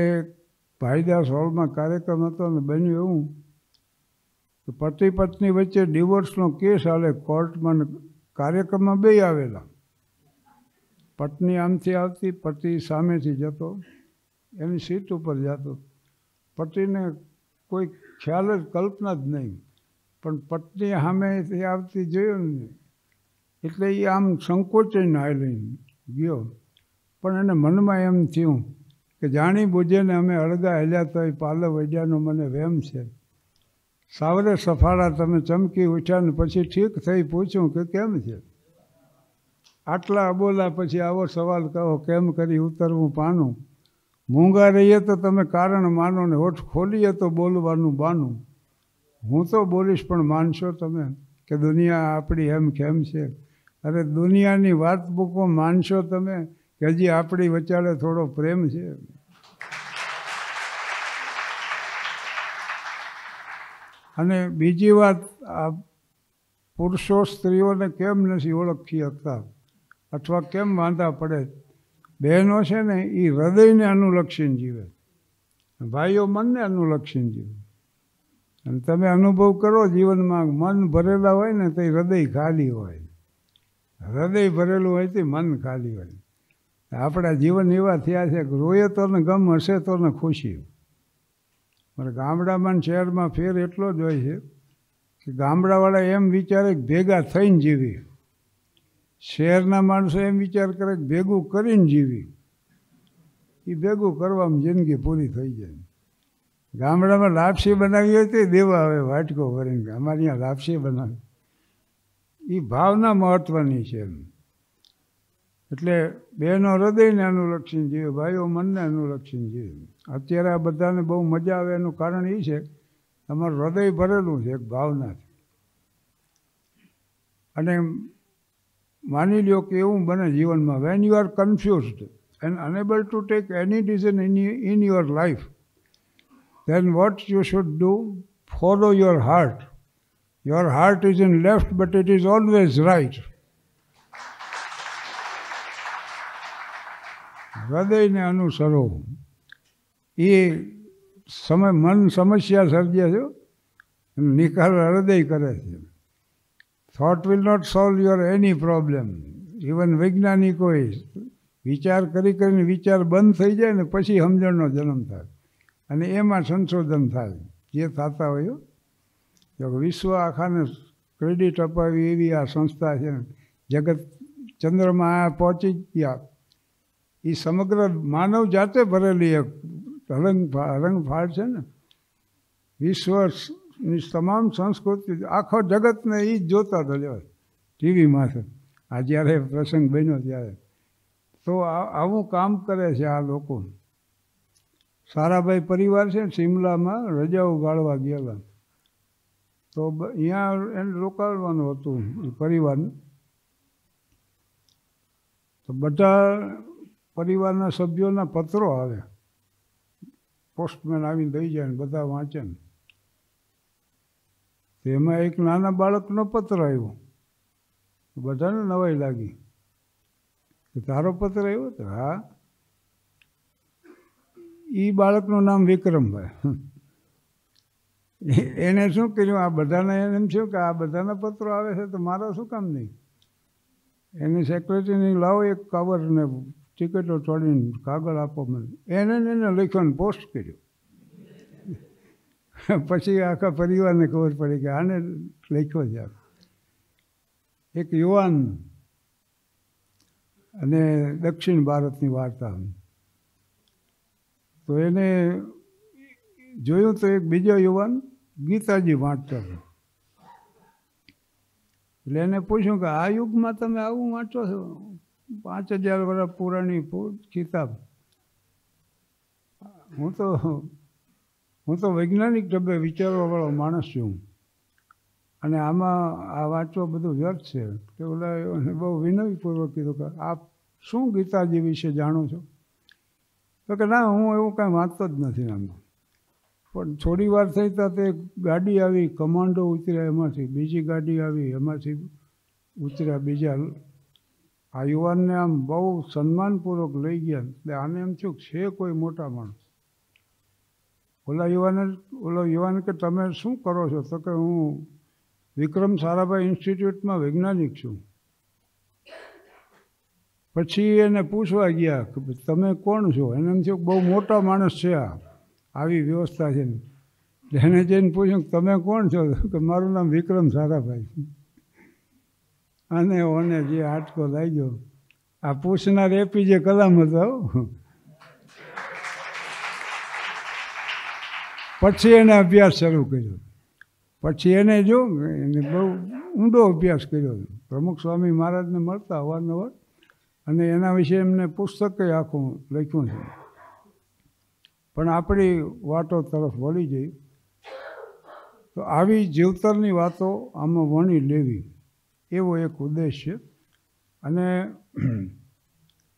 ભાઈદાસ હોલમાં કાર્યક્રમ હતો ને બન્યું એવું કે પતિ પત્ની વચ્ચે ડિવોર્સનો કેસ હાલે કોર્ટમાં ને કાર્યક્રમમાં બે આવેલા પત્ની આમથી આવતી પતિ સામેથી જતો એની સીટ ઉપર જતો પતિને કોઈ ખ્યાલ જ કલ્પના જ નહીં પણ પત્ની સામે તે આવતી જોયું ને એટલે એ આમ સંકોચાઈને આ લઈને ગયો પણ એને મનમાં એમ થયું કે જાણી બુજેને અમે અળગા હેલ્યા તો એ પાલવ અડ્યાનો મને વહેમ છે સાવરે સફાળા તમે ચમકી ઉઠ્યા ને પછી ઠીક થઈ પૂછ્યું કે કેમ છે આટલા અબોલા પછી આવો સવાલ કહો કેમ કરી ઉતરવું પાનું મૂંગા રહીએ તો તમે કારણ માનો ને હોઠ ખોલીએ તો બોલવાનું બાનું હું તો બોલીશ પણ માનશો તમે કે દુનિયા આપણી એમ કેમ છે અરે દુનિયાની વાત મૂકો માનશો તમે કે હજી આપણી વચાળે થોડો પ્રેમ છે અને બીજી વાત આ પુરુષો સ્ત્રીઓને કેમ નથી ઓળખી શકતા અથવા કેમ વાંધા પડે બહેનો છે ને એ હૃદયને અનુલક્ષીને જીવે ભાઈઓ મનને અનુલક્ષીને જીવે અને તમે અનુભવ કરો જીવનમાં મન ભરેલા હોય ને તો હૃદય ખાલી હોય હૃદય ભરેલું હોય તે મન ખાલી હોય આપણા જીવન એવા થયા છે કે રોયે તો ને ગમ હશે તો ને ખુશી પણ ગામડામાં શહેરમાં ફેર એટલો જ હોય છે કે ગામડાવાળા એમ વિચારે ભેગા થઈને જીવીએ શહેરના માણસો એમ વિચાર કરે કે ભેગું કરીને જીવી એ ભેગું કરવામાં જિંદગી પૂરી થઈ જાય ગામડામાં લાપસી બનાવી હોય તે દેવા આવે વાટકો ભરીને અમારે અહીંયા લાપસી બનાવી એ ભાવના મહત્ત્વની છે એમ એટલે બહેનો હૃદયને અનુલક્ષીને જીવે ભાઈઓ મનને અનુલક્ષીને જીવે અત્યારે આ બધાને બહુ મજા આવે એનું કારણ એ છે અમારું હૃદય ભરેલું છે એક ભાવના છે અને માની લો કે એવું બને જીવનમાં when you are confused and unable to take any decision in in your life then what you should do Follow your heart your heart is in left but it is always right. હૃદયને અનુસરો એ સમય મન સમસ્યા સર્જે છે નિકાલ હૃદય કરે છે thought will not solve your any problem even વૈજ્ઞાનિકોએ વિચાર કરી કરીને વિચાર બંધ થઈ જાય ને પછી સમજણનો જન્મ થાય અને એમાં સંશોધન થાય જે થતા હોય જો વિશ્વ આખાને ક્રેડિટ અપાવી એવી આ સંસ્થા છે જગત ચંદ્રમાં આ પહોંચી ગયા એ સમગ્ર માનવ જાતે ભરેલી એક રંગ રંગ છે ને વિશ્વ ની તમામ સંસ્કૃતિ આખો જગતને એ જ જોતા થયો ટીવીમાં છે આ જ્યારે પ્રસંગ બન્યો ત્યારે તો આવું કામ કરે છે આ લોકો સારાભાઈ પરિવાર છે ને શિમલામાં રજાઓ ગાળવા ગયેલા તો અહીંયા એને રોકાડવાનું હતું પરિવારને તો બધા પરિવારના સભ્યોના પત્રો આવે પોસ્ટમેન આવીને દઈ જાય ને બધા વાંચે ને તેમાં એક નાના બાળકનો પત્ર આવ્યો બધાને નવાઈ લાગી કે તારો પત્ર આવ્યો તો હા એ બાળકનું નામ વિક્રમભાઈ એને શું કર્યું આ બધાને એમ થયું કે આ બધાના પત્રો આવે છે તો મારા શું કામ નહીં એની સેક્રેટરીની લાવો એક કવરને ટિકિટો ચોડીને કાગળ આપો મને એને એને લખ્યો પોસ્ટ કર્યો પછી આખા પરિવારને ખબર પડી કે આને લખ્યો છે એક યુવાન અને દક્ષિણ ભારતની વાર્તા તો એને જોયું તો એક બીજો યુવાન ગીતાજી વાંચતો હતો એટલે એને પૂછ્યું કે આ યુગમાં તમે આવું વાંચો છો પાંચ હજાર વર્ષ પુરાણી કિતાબ હું તો હું તો વૈજ્ઞાનિક ઢબે વિચારવાવાળો માણસ છું અને આમાં આ વાંચવા બધું વ્યર્થ છે કે ઓલા બહુ વિનયપૂર્વક કીધું કે આપ શું ગીતાજી વિશે જાણો છો તો કે ના હું એવું કાંઈ વાંચતો જ નથી આમાં પણ થોડી વાર થઈ ત્યાં તે ગાડી આવી કમાન્ડો ઉતર્યા એમાંથી બીજી ગાડી આવી એમાંથી ઉતર્યા બીજા આ યુવાનને આમ બહુ સન્માનપૂર્વક લઈ ગયા એટલે આને એમ થયું છે કોઈ મોટા માણસ ઓલા યુવાને ઓલો યુવાન કે તમે શું કરો છો તો કે હું વિક્રમ સારાભાઈ ઇન્સ્ટિટ્યૂટમાં વૈજ્ઞાનિક છું પછી એને પૂછવા ગયા કે તમે કોણ છો એને એમ થયું બહુ મોટા માણસ છે આ આવી વ્યવસ્થા છે એને જઈને પૂછ્યું કે તમે કોણ છો કે મારું નામ વિક્રમ સારાભાઈ અને ઓને જે આટકો લાગ્યો આ પૂછનાર એપીજે કલામ હતો પછી એને અભ્યાસ શરૂ કર્યો પછી એને જો એને બહુ ઊંડો અભ્યાસ કર્યો પ્રમુખ સ્વામી મહારાજને મળતા અવારનવાર અને એના વિશે એમને પુસ્તક આખું લખ્યું છે પણ આપણી વાતો તરફ વળી જઈ તો આવી જીવતરની વાતો આમાં વણી લેવી એવો એક ઉદ્દેશ છે અને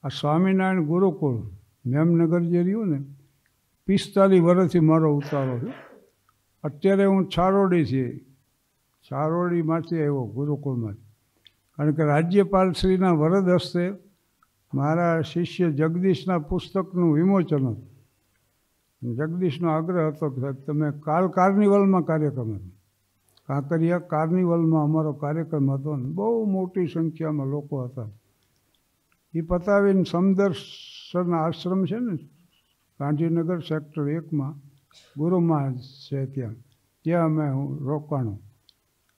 આ સ્વામિનારાયણ ગુરુકુળ મેમનગર જે રહ્યું ને પિસ્તાલીસ વર્ષથી મારો ઉતારો છે અત્યારે હું છારોડી છીએ છારોડીમાંથી આવ્યો ગુરુકુળમાંથી કારણ કે રાજ્યપાલશ્રીના વરદ હસ્તે મારા શિષ્ય જગદીશના પુસ્તકનું વિમોચન હતું જગદીશનો આગ્રહ હતો કે તમે કાલ કાર્નિવલમાં કાર્યક્રમ હતો કાંકરિયા કાર્નિવલમાં અમારો કાર્યક્રમ હતો ને બહુ મોટી સંખ્યામાં લોકો હતા એ પતાવીને સમદર્શન આશ્રમ છે ને ગાંધીનગર સેક્ટર એકમાં ગુરુ મહારાજ છે ત્યાં ત્યાં અમે હું રોકાણું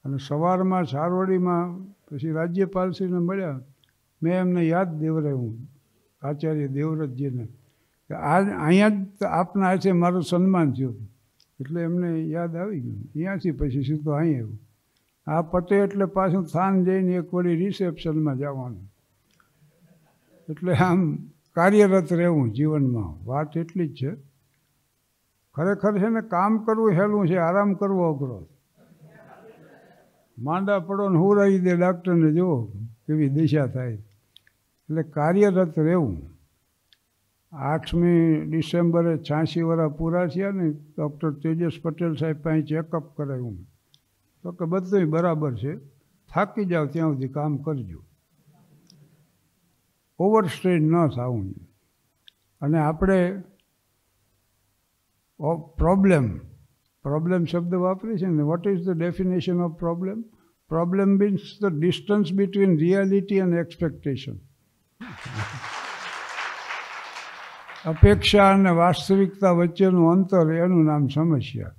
અને સવારમાં સારવાડીમાં પછી રાજ્યપાલશ્રીને મળ્યા મેં એમને યાદ દેવરાયું આચાર્ય દેવવ્રતજીને કે આ અહીંયા જ આપના છે મારું સન્માન થયું એટલે એમને યાદ આવી ગયું અહીંયાથી પછી સીધું અહીં આવ્યું આ પતે એટલે પાછું થાન જઈને એક વળી રિસેપ્શનમાં જવાનું એટલે આમ કાર્યરત રહેવું જીવનમાં વાત એટલી જ છે ખરેખર છે ને કામ કરવું સહેલું છે આરામ કરવો અઘરો માંડા પડો ને હુરાવી દે ડૉક્ટરને જુઓ કેવી દિશા થાય એટલે કાર્યરત રહેવું આઠમી ડિસેમ્બરે છ્યાસી વર્ષ પૂરા થયા ને ડૉક્ટર તેજસ પટેલ સાહેબ પાસે ચેકઅપ કરાવ્યું તો કે બધું બરાબર છે થાકી જાઓ ત્યાં સુધી કામ કરજો ઓવરસ્ટ્રેન ન થવું અને આપણે પ્રોબ્લેમ પ્રોબ્લેમ શબ્દ વાપરીએ છીએ ને what is the definition of problem problem means the distance between reality અને એક્સપેક્ટેશન અપેક્ષા અને વાસ્તવિકતા વચ્ચેનું અંતર એનું નામ સમસ્યા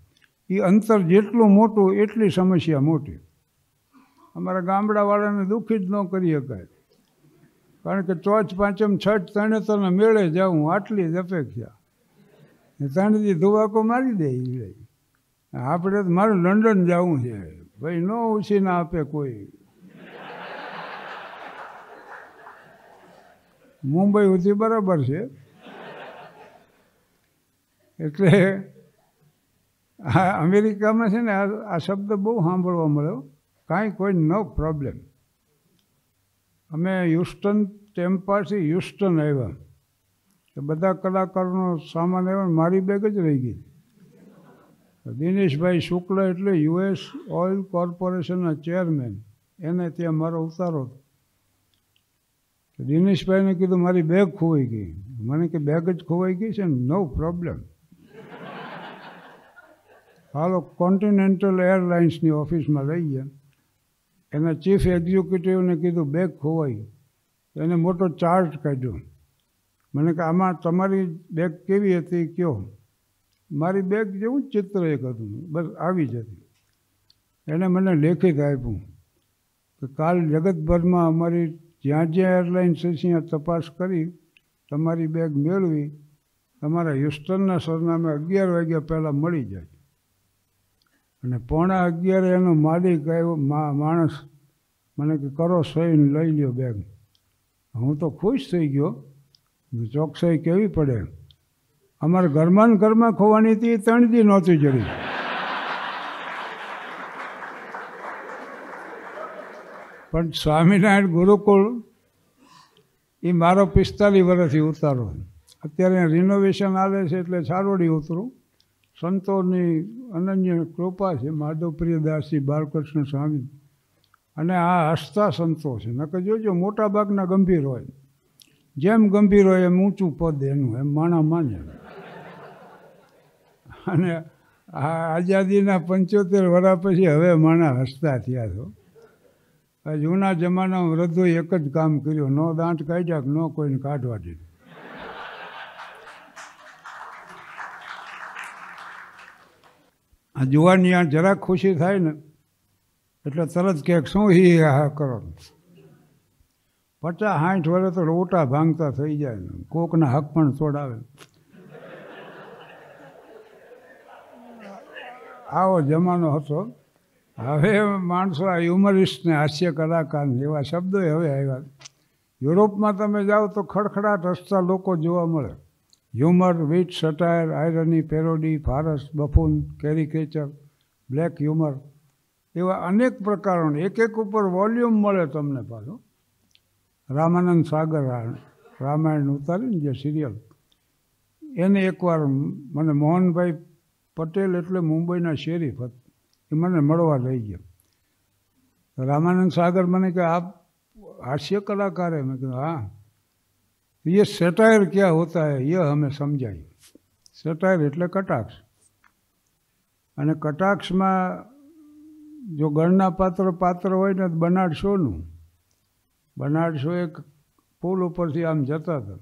એ અંતર જેટલું મોટું એટલી સમસ્યા મોટી અમારા ગામડાવાળાને દુઃખી જ ન કરી શકાય કારણ કે ચોચ પાંચમ છઠ તને મેળે જાઉં આટલી જ અપેક્ષા ત્રણથી ધુવાકો મારી દે એ આપણે મારું લંડન જવું છે ભાઈ ન ઉછી ના આપે કોઈ મુંબઈ સુધી બરાબર છે એટલે આ અમેરિકામાં છે ને આ શબ્દ બહુ સાંભળવા મળ્યો કાંઈ કોઈ નો પ્રોબ્લેમ અમે હ્યુસ્ટન ટેમ્પાથી હ્યુસ્ટન આવ્યા કે બધા કલાકારોનો સામાન આવ્યો ને મારી બેગ જ રહી ગઈ દિનેશભાઈ શુક્લ એટલે યુએસ ઓઇલ કોર્પોરેશનના ચેરમેન એને ત્યાં મારો ઉતારો દિનેશભાઈને કીધું મારી બેગ ખોવાઈ ગઈ મને કે બેગ જ ખોવાઈ ગઈ છે નો પ્રોબ્લેમ હાલો કોન્ટિનેન્ટલ એરલાઇન્સની ઓફિસમાં લઈ ગયા એને ચીફ એક્ઝિક્યુટિવને કીધું બેગ ખોવાયું એને મોટો ચાર્ટ કાઢ્યો મને કે આમાં તમારી બેગ કેવી હતી કયો મારી બેગ જેવું ચિત્ર એક હતું બસ આવી જતી એણે મને લેખિત આપ્યું કે કાલ જગતભરમાં અમારી જ્યાં જ્યાં એરલાઇન્સ છે ત્યાં તપાસ કરી તમારી બેગ મેળવી તમારા હ્યુસ્ટનના સરનામે અગિયાર વાગ્યા પહેલાં મળી જાય અને પોણા અગિયારે એનો માલિક આવ્યો માણસ મને કે કરો સહીને લઈ લ્યો બેગ હું તો ખુશ થઈ ગયો ચોકસાઈ કેવી પડે અમારે ઘરમાં ઘરમાં ખોવાની હતી ત્રણ દી નહોતી જડી પણ સ્વામિનારાયણ ગુરુકુળ એ મારો પિસ્તાલીસ વર્ષથી ઉતારો અત્યારે રિનોવેશન આવે છે એટલે સારોડી ઉતરું સંતોની અનન્ય કૃપા છે માધવપ્રિયદાસજી બાળકૃષ્ણ સ્વામી અને આ હસતા સંતો છે નકર જોજો મોટા ભાગના ગંભીર હોય જેમ ગંભીર હોય એમ ઊંચું પદ એનું એમ માણા માને અને આ આઝાદીના પંચોતેર વર્ષ પછી હવે માણા હસતા થયા છો જૂના જમાનામાં વૃદ્ધોએ એક જ કામ કર્યું ન દાંત કાઢ્યા ન કોઈને કાઢવા દીધું આ જુવાની આ જરા ખુશી થાય ને એટલે તરત કે શું હી હા કરો પચાસ સાઠ વડે તો લોટા ભાંગતા થઈ જાય ને કોકના હક પણ છોડાવે આવો જમાનો હતો હવે માણસો આ હ્યુમરિસ્ટને હાસ્ય કલાકાર એવા શબ્દો હવે આવ્યા યુરોપમાં તમે જાઓ તો ખડખડાટ હસતા લોકો જોવા મળે humour wit satire irony parody farce buffoon caricature black humour એવા અનેક પ્રકારોને એક એક ઉપર વોલ્યુમ મળે તમને પાછું રામાનંદ સાગર રામાયણ ઉતારીને જે સિરિયલ એને એકવાર મને મોહનભાઈ પટેલ એટલે મુંબઈના શેરીફ એ મને મળવા લઈ ગયા રામાનંદ સાગર મને કે આપ હાસ્ય કલાકાર એમ કીધું હા ये सटायर क्या होता है यह અમે समझाई સેટાયર એટલે કટાક્ષ અને કટાક્ષમાં જો ગણના પાત્ર પાત્ર હોય ને બનાડ શોનું બનાડ એક પુલ ઉપરથી આમ જતા હતા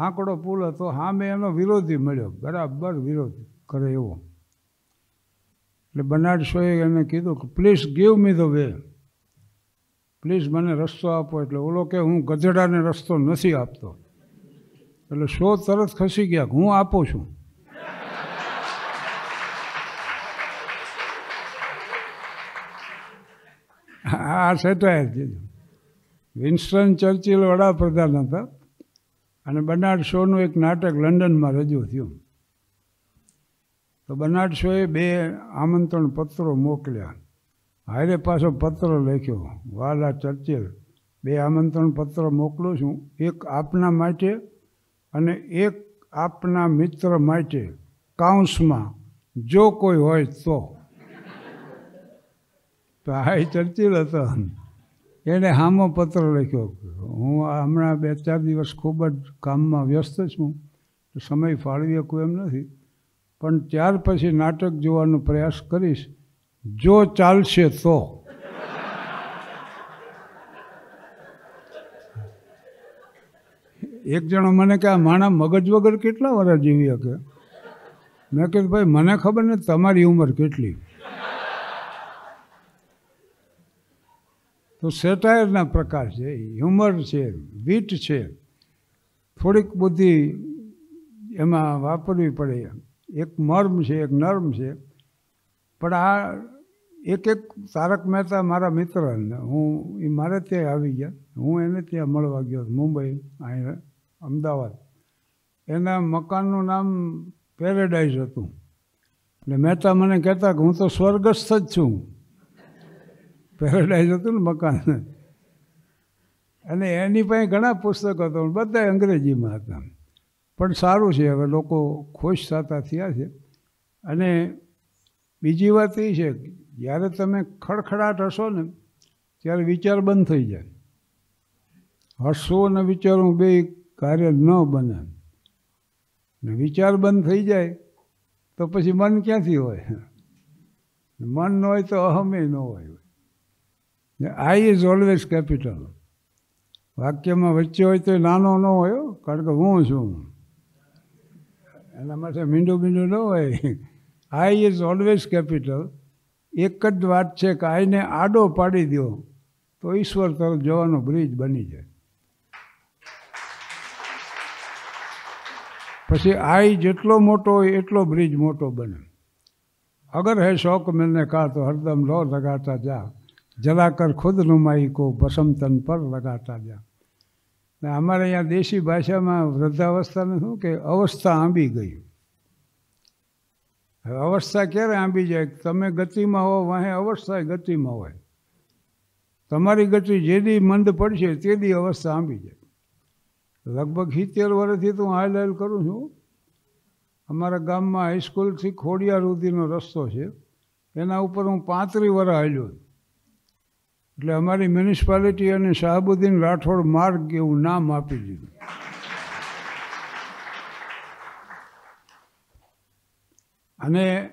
હાંકડો પુલ હતો સામે એનો વિરોધી મળ્યો બરાબર વિરોધ કરે એવો એટલે બનાડ શોએ એને કીધું કે please give me the way please મને રસ્તો આપો એટલે ઓલો કે હું ગધેડાને રસ્તો નથી આપતો એટલે શો તરત ખસી ગયા હું આપું છું આ સેટાયર વિન્સ્ટન ચર્ચિલ વડાપ્રધાન હતા અને બર્નાર્ડ શોનું એક નાટક લંડનમાં રજૂ થયું તો બર્નાર્ડ શોએ બે આમંત્રણ પત્રો મોકલ્યા હારે પાછો પત્ર લખ્યો વાલા ચર્ચિલ બે આમંત્રણ પત્ર મોકલું છું એક આપના માટે અને એક આપના મિત્ર માટે કાઉન્સમાં જો કોઈ હોય તો હાઈ ચર્ચિલ હતો એણે હામો પત્ર લખ્યો હું હમણાં બે ચાર દિવસ ખૂબ જ કામમાં વ્યસ્ત છું સમય ફાળવી શકું એમ નથી પણ ત્યાર પછી નાટક જોવાનો પ્રયાસ કરીશ જો ચાલશે તો એક જણો મને કે આ માણા મગજ વગર કેટલા વર્ષ જીવી શકે મેં કીધું ભાઈ મને ખબર ને તમારી ઉંમર કેટલી તો સેટાયરના પ્રકાર છે હ્યુમર છે વીટ છે થોડીક બુદ્ધિ એમાં વાપરવી પડે એક મર્મ છે એક નર્મ છે પણ આ એક એક તારક મહેતા મારા મિત્ર હું એ મારે ત્યાં આવી ગયા હું એને ત્યાં મળવા ગયો મુંબઈ અહીંયા અમદાવાદ એના મકાનનું નામ પેરેડાઇઝ હતું એટલે મહેતા મને કહેતા કે હું તો સ્વર્ગસ્થ જ છું પેરેડાઇઝ હતું ને મકાન અને એની પાસે ઘણા પુસ્તકો હતા બધા અંગ્રેજીમાં હતા પણ સારું છે હવે લોકો ખુશ થતા થયા છે અને બીજી વાત એ છે જ્યારે તમે ખડખડાટ હશો ને ત્યારે વિચાર બંધ થઈ જાય હસવું અને વિચારવું બે કાર્ય ન બને ને વિચાર બંધ થઈ જાય તો પછી મન ક્યાંથી હોય મન ન હોય તો અહમે ન હોય ને આઈ ઇઝ ઓલવેઝ કેપિટલ વાક્યમાં વચ્ચે હોય તો નાનો ન હોય કારણ કે હું છું એના માટે મીંડું મીંડું ન હોય આઈ ઇઝ ઓલવેઝ કેપિટલ એક જ વાત છે કે આઈને આડો પાડી દો તો ઈશ્વર તરફ જવાનો બ્રિજ બની જાય પછી આઈ જેટલો મોટો હોય એટલો બ્રિજ મોટો બને અગર હે શોક મેને કહા તો હરદમ લો લગાતા જા જલાકર ખુદ નુમાઈ કો બસમતન પર લગાતા જા અમારે અહીંયા દેશી ભાષામાં વૃદ્ધાવસ્થાને શું કે અવસ્થા આંબી ગયું અવસ્થા ક્યારે આંબી જાય તમે ગતિમાં હો વાહે અવસ્થા ગતિમાં હોય તમારી ગતિ જે દી મંદ પડશે તે દી અવસ્થા આંબી જાય લગભગ સિત્તેર વર્ષથી તો હું હાલ હાલ કરું છું અમારા ગામમાં હાઈસ્કૂલથી ખોડિયાર સુધીનો રસ્તો છે એના ઉપર હું પાંત્રી વર્ષ હાલ્યો એટલે અમારી મ્યુનિસિપાલિટી અને શાહબુદ્દીન રાઠોડ માર્ગ એવું નામ આપી દીધું અને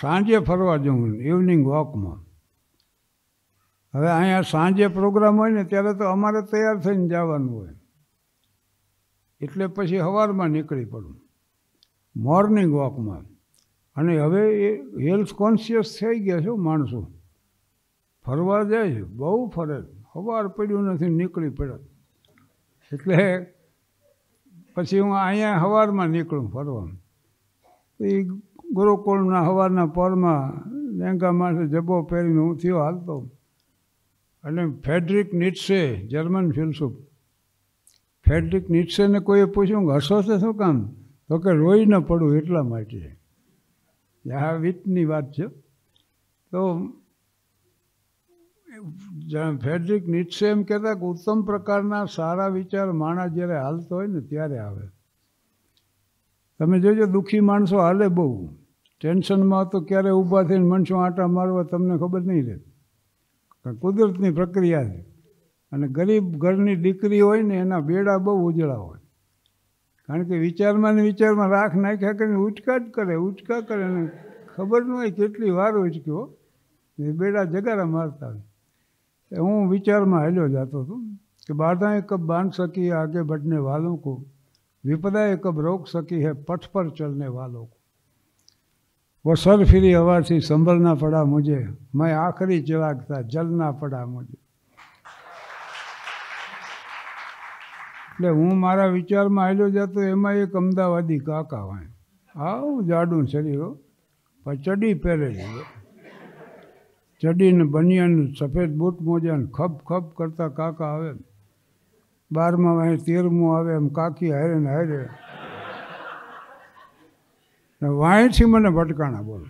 સાંજે ફરવા જવું ઇવનિંગ વોકમાં હવે અહીંયા સાંજે પ્રોગ્રામ હોય ને ત્યારે તો અમારે તૈયાર થઈને જવાનું હોય એટલે પછી સવારમાં નીકળી પડું મોર્નિંગ વોકમાં અને હવે એ હેલ્થ કોન્શિયસ થઈ ગયા છો માણસો ફરવા જાય છે બહુ ફરે સવાર પડ્યું નથી નીકળી પડે એટલે પછી હું અહીંયા સવારમાં નીકળું ફરવાનું એ ગુરુકુળના હવાના પરમાં લેંગા માથે જબ્બો પહેરીને હું થયો હાલતો અને ફેડરિક નીટસે જર્મન ફિલસૂફ ફેડરિક નીટસેને કોઈએ પૂછ્યું કે હસો છે શું કામ તો કે રોઈ ન પડવું એટલા માટે આ વિતની વાત છે તો ફેડરિક નીટસે એમ કહેતા કે ઉત્તમ પ્રકારના સારા વિચાર માણસ જ્યારે હાલતો હોય ને ત્યારે આવે તમે જોજો દુઃખી માણસો હાલે બહુ ટેન્શનમાં તો ક્યારે ઊભા થઈને માણસો આંટા મારવા તમને ખબર નહીં રહે કુદરતની પ્રક્રિયા છે અને ગરીબ ઘરની દીકરી હોય ને એના બેડા બહુ ઉજળા હોય કારણ કે વિચારમાં ને વિચારમાં રાખ નાખ્યા કરીને ઉચકા જ કરે ઉચકા કરે અને ખબર ન હોય કેટલી વાર ઉચક્યો એ બેડા જગારા મારતા હોય હું વિચારમાં હેલ્યો જતો હતો કે બારદાએ કબ બાંધ સકી આગે બઢને વાલો કહું विपदा कब रोक सकी है पथ पर चलने वालों को वो सर फिरी हवा से संभलना पड़ा मुझे मैं आखिरी चिराग था जलना पड़ा मुझे એટલે હું મારા વિચારમાં આવ્યો જતો એમાં એક અમદાવાદી કાકા હોય આવું જાડું શરીરો પણ ચડી પહેરે છે ચડીને બનિયન સફેદ બૂટ મોજાને ખપ ખપ કરતા કાકા આવે બારમા વાંહે તેરમું આવે એમ કાકી હારે ને હારે ને વાંહેથી મને ભટકાણા બોલ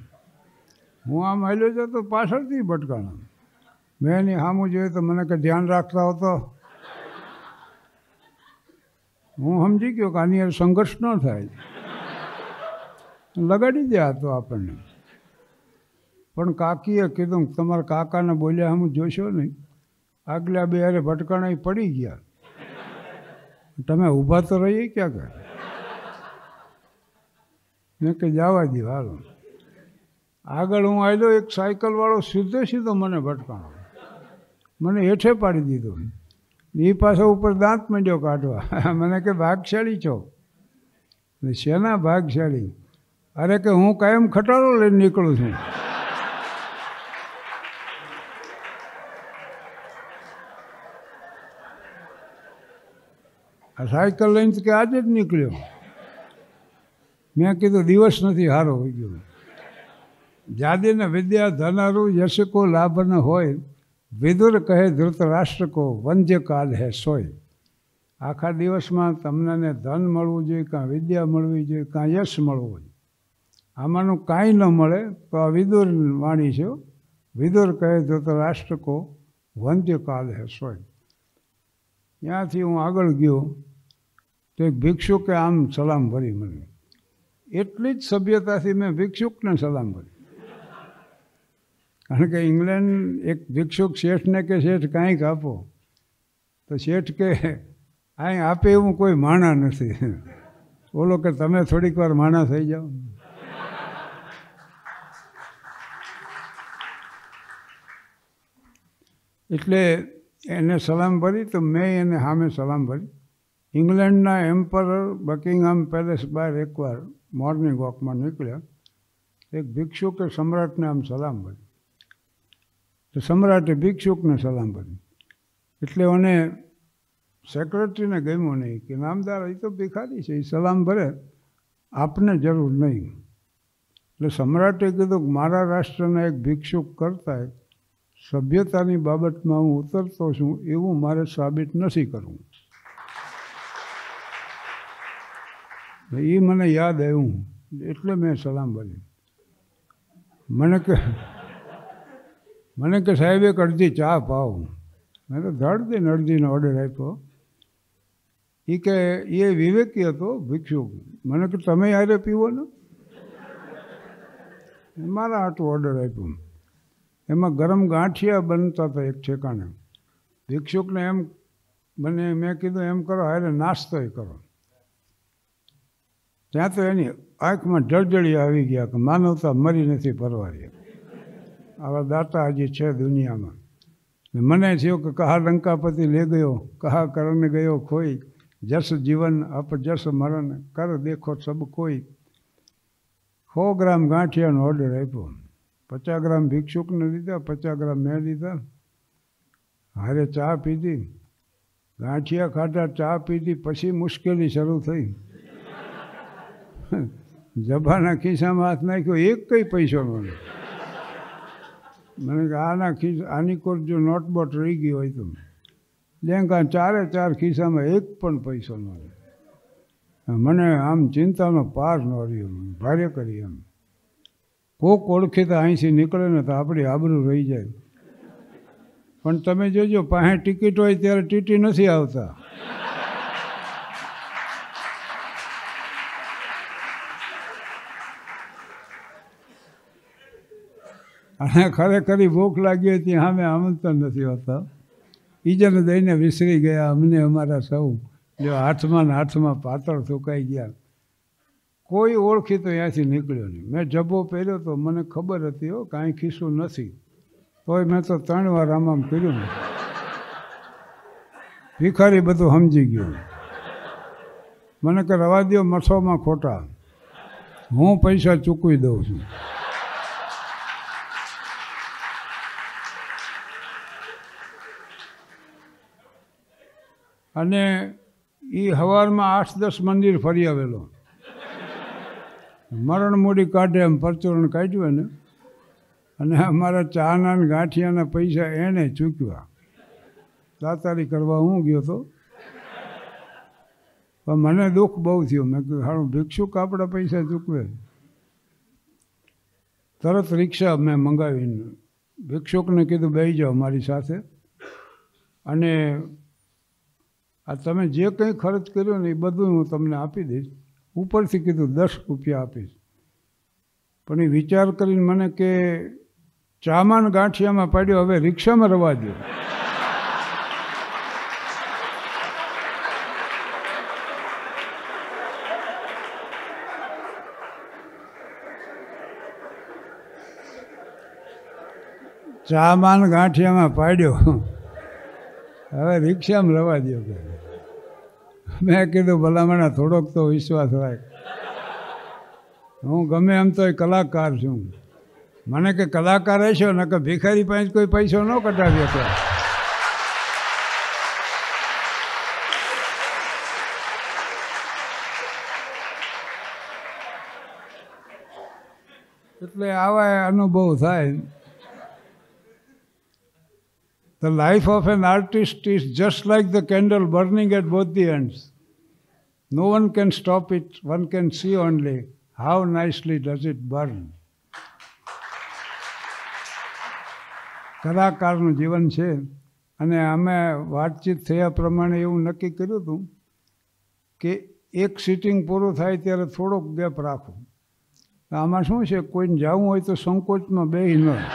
હું આમ હાલ્યો જતો તો પાછળથી ભટકાણા મેં એની સામું જોયું તો મને કે ધ્યાન રાખતા હતો હું સમજી ગયો કે આની સંઘર્ષ ન થાય લગાડી દે આ તો આપણને પણ કાકીએ કીધું તમારા કાકાને બોલ્યા હમ જોશો નહીં આગલા બે હારે ભટકાણા પડી ગયા તમે ઊભા તો રહીએ ક્યાં કર મેં કે જવા દો હાલો આગળ હું આવ્યો એક સાયકલવાળો સીધો સીધો મને ભટકાણો મને હેઠે પાડી દીધો એ પાછો ઉપર દાંત મંડ્યો કાઢવા મને કે ભાગશાળી છો શેના ભાગશાળી અરે કે હું કાયમ ખટારો લઈને નીકળું છું આ સાયકલ લઈને કે આજે જ નીકળ્યો મેં કીધું દિવસ નથી સારો હોઈ ગયો જાદેને વિદ્યા ધનારું યશકો લાભન હોય વિદુર કહે ધૃતરાષ્ટ્રકો કો વંજ્યકાલ હે સોય આખા દિવસમાં તમને ધન મળવું જોઈએ કાં વિદ્યા મળવી જોઈએ કાં યશ મળવું જોઈએ આમાંનું કાંઈ ન મળે તો આ વિદુર વાણી છે વિદુર કહે ધૃતરાષ્ટ્ર કો વંજ્યકાલ હે સોય ત્યાંથી હું આગળ ગયો તો એક ભિક્ષુકે આમ સલામ ભરી મને એટલી જ સભ્યતાથી મેં ભિક્ષુકને સલામ ભરી કારણ કે ઇંગ્લેન્ડ એક ભિક્ષુક શેઠને કે શેઠ કાંઈક આપો તો શેઠ કે અહીં આપે એવું કોઈ માણા નથી બોલો કે તમે થોડીક વાર માણા થઈ જાઓ એટલે એને સલામ ભરી તો મેં એને સામે સલામ ભરી ઇંગ્લેન્ડના એમ્પરર બકિંગહામ પેલેસ બહાર એકવાર મોર્નિંગ વોકમાં નીકળ્યા એક ભિક્ષુકે સમ્રાટને આમ સલામ કરી તો સમ્રાટે ભિક્ષુકને સલામ કરી એટલે મને સેક્રેટરીને ગમ્યું નહીં કે નામદાર એ તો ભિખારી છે એ સલામ ભરે આપને જરૂર નહીં એટલે સમ્રાટે કીધું કે મારા રાષ્ટ્રના એક ભિક્ષુક કરતા સભ્યતાની બાબતમાં હું ઉતરતો છું એવું મારે સાબિત નથી કરવું એ મને યાદ આવ્યું એટલે મેં સલામ બોલી મને કે મને કે સાહેબ એક અડધી ચા પાવ મેં તો ધડતી નડદીનો ઓર્ડર આપ્યો એ કે એ વિવેકી હતો ભિક્ષુક મને કે તમે યારે પીવો ને મારા આટલું ઓર્ડર આપ્યું એમાં ગરમ ગાંઠિયા બનતા હતા એક ઠેકાણે ભિક્ષુકને એમ મને મેં કીધું એમ કરો હારે નાસ્તો કરો ત્યાં તો એની આંખમાં જળજળી આવી ગયા કે માનવતા મરી નથી પરવારી આવા દાતા હજી છે દુનિયામાં મને થયો કે કહા લંકાપતિ લે ગયો કહા કરણ ગયો ખોઈ જસ જીવન અપ જસ મરણ કર દેખો સબ કોઈ સો ગ્રામ ગાંઠિયાનો ઓર્ડર આપ્યો પચાસ ગ્રામ ભિક્ષુકને લીધા પચાસ ગ્રામ મેં લીધા હારે ચા પીધી ગાંઠિયા ખાધા ચા પીધી પછી મુશ્કેલી શરૂ થઈ જભાના ખિસ્સામાં હાથ નાખ્યો એક કંઈ પૈસો મળ્યો મને કે આના ખિસ્સા આની કોર જો નોટબોટ રહી ગયો હોય તો લેંકા ચારે ચાર ખિસ્સામાં એક પણ પૈસો ન મને આમ ચિંતાનો પાર ન રહ્યો ભારે કરી એમ કોક ઓળખે તો અહીંથી નીકળે ને તો આપણી આબરૂ રહી જાય પણ તમે જોજો પાસે ટિકિટ હોય ત્યારે ટીટી નથી આવતા અને ખરેખર ભૂખ લાગી હતી સામે આમંત્રણ નથી હોતા ઈજને દઈને વિસરી ગયા અમને અમારા સૌ જો હાથમાં ને હાથમાં પાતળ સુકાઈ ગયા કોઈ ઓળખી તો ત્યાંથી નીકળ્યો નહીં મેં જબ્બો પહેર્યો તો મને ખબર હતી હો કાંઈ ખીસું નથી તોય મેં તો ત્રણ વાર આમ આમ કર્યું ભિખારી બધું સમજી ગયું મને કે રવા દો મઠોમાં ખોટા હું પૈસા ચૂકવી દઉં છું અને એ હવારમાં આઠ દસ મંદિર ફરી આવેલો મરણ મૂડી કાઢે એમ પરચુરણ કાઢ્યું ને અને અમારા ચાના ને ગાંઠિયાના પૈસા એને ચૂક્યા તાતારી કરવા હું ગયો તો પણ મને દુઃખ બહુ થયું મેં કીધું સારું ભિક્ષુક આપણા પૈસા ચૂકવે તરત રિક્ષા મેં મંગાવીને ભિક્ષુકને કીધું બે જાઓ મારી સાથે અને આ તમે જે કંઈ ખર્ચ કર્યો ને એ બધું હું તમને આપી દઈશ ઉપરથી કીધું દસ રૂપિયા આપીશ પણ એ વિચાર કરીને મને કે ચામાન ગાંઠિયામાં પાડ્યો હવે રિક્ષામાં રવા દો ચામાન ગાંઠિયામાં પાડ્યો હવે રિક્ષામાં રવા દો કે મેં કીધું ભલામણા થોડોક તો વિશ્વાસ રાખ હું ગમે એમ તો કલાકાર છું મને કે કલાકાર રહેશો ને કે ભિખારી પાસે કોઈ પૈસો ન કટાવ્યો તો એટલે આવા અનુભવ થાય The life of an artist is just like the candle burning at both the ends. No one can stop it, one can see only how nicely does it burn. કલાકારનું જીવન છે અને અમે વાતચીત થયા પ્રમાણે એવું નક્કી કર્યું હતું કે એક સિટિંગ પૂરું થાય ત્યારે થોડોક ગેપ રાખો આમાં શું છે કોઈને જવું હોય તો સંકોચમાં બેહી ન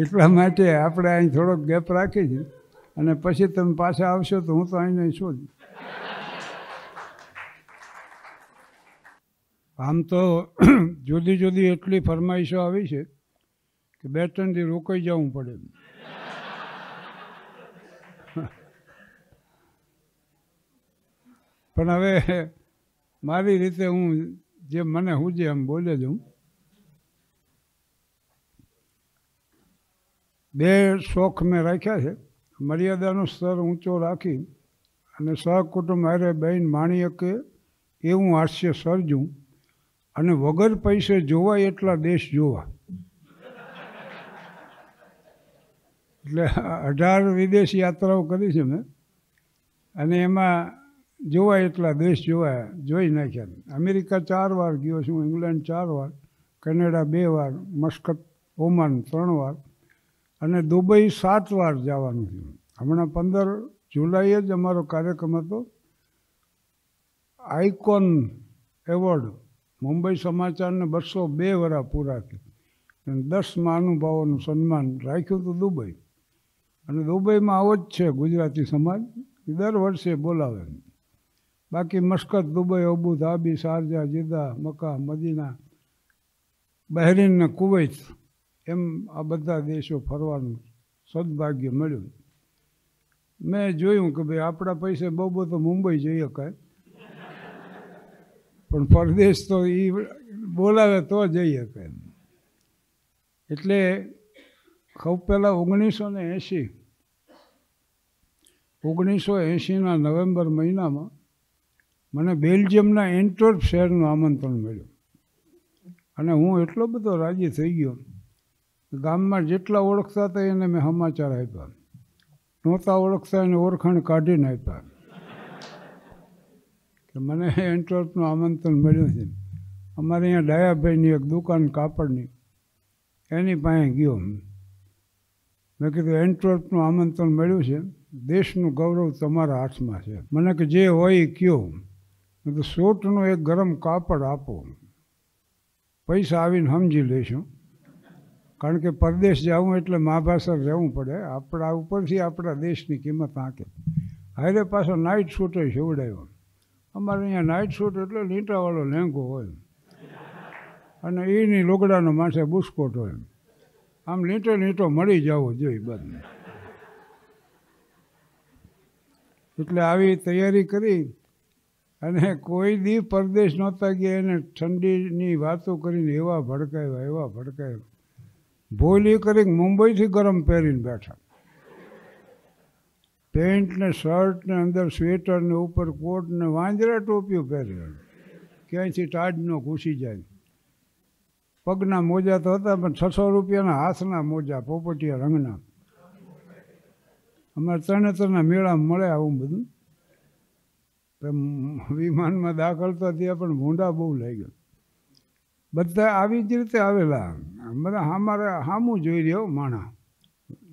એટલા માટે આપણે અહીં થોડોક ગેપ રાખી છે અને પછી તમે પાછા આવશો તો હું તો અહીં નહીં છું આમ તો જુદી જુદી એટલી ફરમાઈશો આવી છે કે બે ત્રણ દી રોકાઈ જવું પડે પણ હવે મારી રીતે હું જે મને હું જે આમ બોલે જ હું બે શોખ મેં રાખ્યા છે મર્યાદાનું સ્તર ઊંચો રાખી અને સહકુટુંબ હારે બહેન માણી કે એવું હાસ્ય સર્જું અને વગર પૈસે જોવાય એટલા દેશ જોવા એટલે અઢાર વિદેશ યાત્રાઓ કરી છે મેં અને એમાં જોવાય એટલા દેશ જોવા જોઈ નાખ્યા અમેરિકા ચાર વાર ગયો છું ઇંગ્લેન્ડ ચાર વાર કેનેડા બે વાર મસ્કત ઓમાન ત્રણ વાર અને દુબઈ સાત વાર જવાનું થયું હમણાં પંદર જુલાઈએ જ અમારો કાર્યક્રમ હતો આઇકોન એવોર્ડ મુંબઈ સમાચારને બસો બે વરા પૂરા થયા અને દસ મહાનુભાવોનું સન્માન રાખ્યું હતું દુબઈ અને દુબઈમાં આવો જ છે ગુજરાતી સમાજ દર વર્ષે બોલાવે બાકી Muscat Dubai Abu Dhabi Sharjah Jeddah Mecca Medina Bahrain ને કુવૈત એમ આ બધા દેશો ફરવાનું સદભાગ્ય મળ્યું મેં જોયું કે ભાઈ આપણા પૈસે બહુ બહુ તો મુંબઈ જઈ શકાય પણ પરદેશ તો એ બોલાવે તો જઈ શકાય એટલે સૌ પહેલાં ઓગણીસો ને એંશી ઓગણીસો એંશીના નવેમ્બર મહિનામાં મને બેલ્જિયમના એન્ટોર્પ શહેરનું આમંત્રણ મળ્યું અને હું એટલો બધો રાજી થઈ ગયો ગામમાં જેટલા ઓળખતા હતા એને મેં સમાચાર આપ્યા નહોતા ઓળખતા એને ઓળખાણ કાઢીને આપ્યા કે મને એન્ટવર્પનું આમંત્રણ મળ્યું છે અમારે અહીંયા ડાયાભાઈની એક દુકાન કાપડની એની પાસે ગયો મેં કીધું એન્ટવર્પનું આમંત્રણ મળ્યું છે દેશનું ગૌરવ તમારા હાથમાં છે મને કે જે હોય એ કયો મેં તો સોટનું એક ગરમ કાપડ આપો પૈસા આવીને સમજી લઈશું કારણ કે પરદેશ જવું એટલે મા ભાષા રહેવું પડે આપણા ઉપરથી આપણા દેશની કિંમત આંકે હાઈરે પાછો નાઇટ શૂટે શિવડાયો અમારે અહીંયા નાઇટ શૂટ એટલે લીંટાવાળો લેંગો હોય અને એની લોગડાનો માથે બુસ્કોટ હોય આમ લીંટો લીંટો મળી જવો જોઈએ બંને એટલે આવી તૈયારી કરી અને કોઈ દી પરદેશ નહોતા ગયા એને ઠંડીની વાતો કરીને એવા ભડકાવ્યા એવા ભડકાવ્યા ભૂલી કરી મુંબઈથી ગરમ પહેરીને બેઠા પેન્ટ ને શર્ટ ને અંદર સ્વેટર ને ઉપર કોટ ને વાંજરા ટોપીઓ પહેરી ક્યાંયથી તાજ નો ઘૂસી જાય પગના મોજા તો હતા પણ છસો રૂપિયાના હાથના મોજા પોપટિયા રંગના અમારે ત્રણે ત્રણના મેળા મળે આવું બધું વિમાનમાં દાખલ તો ત્યાં પણ ભૂંડા બહુ ગયો બધા આવી જ રીતે આવેલા બધા અમારે સામું જોઈ રહ્યો માણા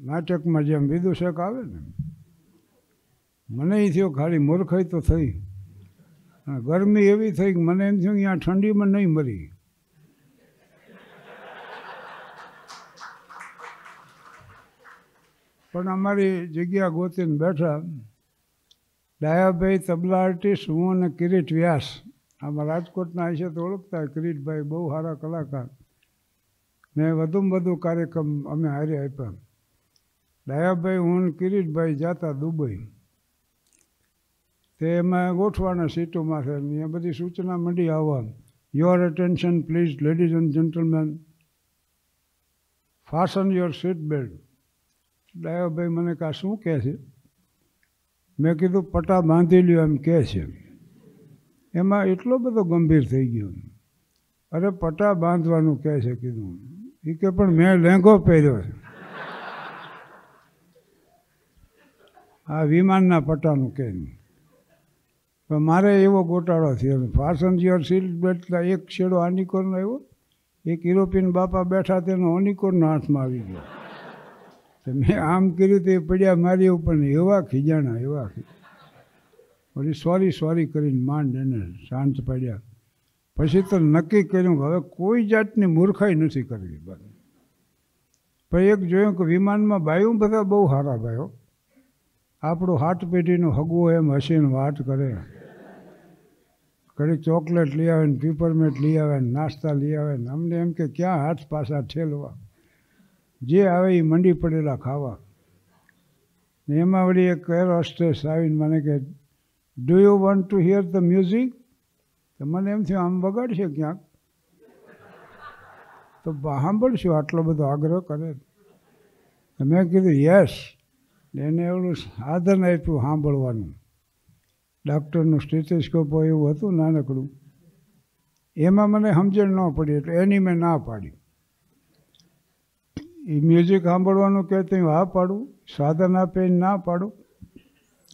નાટકમાં જેમ વિદૂષક આવે ને મને એ થયો ખાલી મૂર્ખાઈ તો થઈ ગરમી એવી થઈ કે મને એમ થયું કે અહીંયા ઠંડીમાં નહીં મરી પણ અમારી જગ્યા ગોતીને બેઠા ડાયાભાઈ તબલા આર્ટિસ્ટ હું અને કિરીટ વ્યાસ આમાં રાજકોટના હશે તો ઓળખતા કિરીટભાઈ બહુ સારા કલાકાર મેં વધુમાં વધુ કાર્યક્રમ અમે હારે આપ્યા ડાયાભાઈ હું કિરીટભાઈ જતા દુબઈ તે એમાં ગોઠવાના સીટોમાં છે અહીંયા બધી સૂચના મળી આવવા your attention please ladies and gentlemen fasten your seat belt ડાયોભાઈ મને કાં શું કહે છે મેં કીધું પટા બાંધી લ્યો એમ કહે છે એમાં એટલો બધો ગંભીર થઈ ગયો અરે પટા બાંધવાનું કહે છે કીધું એ કે પણ મેં લેંઘો પહેર્યો છે આ વિમાનના પટ્ટાનું કે પણ મારે એવો ગોટાળો થયો ફાસન યોર સીટ બેલ્ટના એક છેડો આનિકોરનો આવ્યો એક યુરોપિયન બાપા બેઠા તેનો ઓનિકોરનો હાથમાં આવી ગયો તો મેં આમ કર્યું તે પડ્યા મારી ઉપર એવા ખીજાણા એવા ખીજાણા પછી સોરી સોરી કરીને માંડ એને શાંત પાડ્યા પછી તો નક્કી કર્યું હવે કોઈ જાતની મૂર્ખાઈ નથી કરવી બને પણ એક જોયું કે વિમાનમાં બાયું બધા બહુ સારા ભાઈઓ આપણું હાથ પેટીનું હગવો એમ હસીને વાત કરે ઘડી ચોકલેટ લઈ આવે ને પીપરમેટ લઈ આવે ને નાસ્તા લઈ આવે ને અમને એમ કે ક્યાં હાથ પાછા ઠેલવા જે આવે એ મંડી પડેલા ખાવા ને એમાં વળી એક એર હોસ્ટેસ આવીને મને કે do you want to hear the music તો મને એમ થયું આમ બગાડશે ક્યાંક તો સાંભળશું આટલો બધો આગ્રહ કરે મેં કીધું યસ એને એવું સાધન આપ્યું સાંભળવાનું ડૉક્ટરનું સ્ટેથેસ્કોપ હોય એવું હતું નાનકડું એમાં મને સમજણ ન પડી એટલે એની મેં ના પાડી એ મ્યુઝિક સાંભળવાનું કે ત્યાં હા પાડું સાધન આપે ના પાડું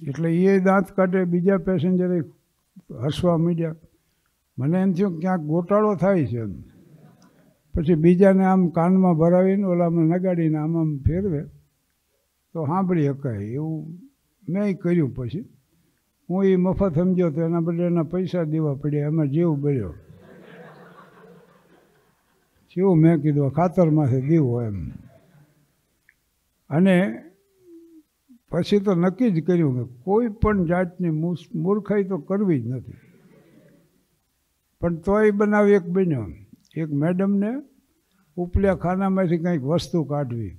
એટલે એ દાંત કાઢે બીજા પેસેન્જરે હસવા માંડ્યા મને એમ થયું ક્યાંક ગોટાળો થાય છે એમ પછી બીજાને આમ કાનમાં ભરાવીને ઓલામાં નગાડીને આમ આમ ફેરવે તો સાંભળી શકાય એવું મેં કર્યું પછી હું એ મફત સમજ્યો તો એના બદલે એના પૈસા દેવા પડ્યા એમાં જેવું બળ્યો જેવું મેં કીધું ખાતરમાંથી દેવું એમ અને પછી તો નક્કી જ કર્યું કે કોઈ પણ જાતની મૂર્ખાઈ તો કરવી જ નથી પણ તોય બનાવ એક બન્યો એક મેડમને ઉપલ્યા ખાનામાંથી કંઈક વસ્તુ કાઢવી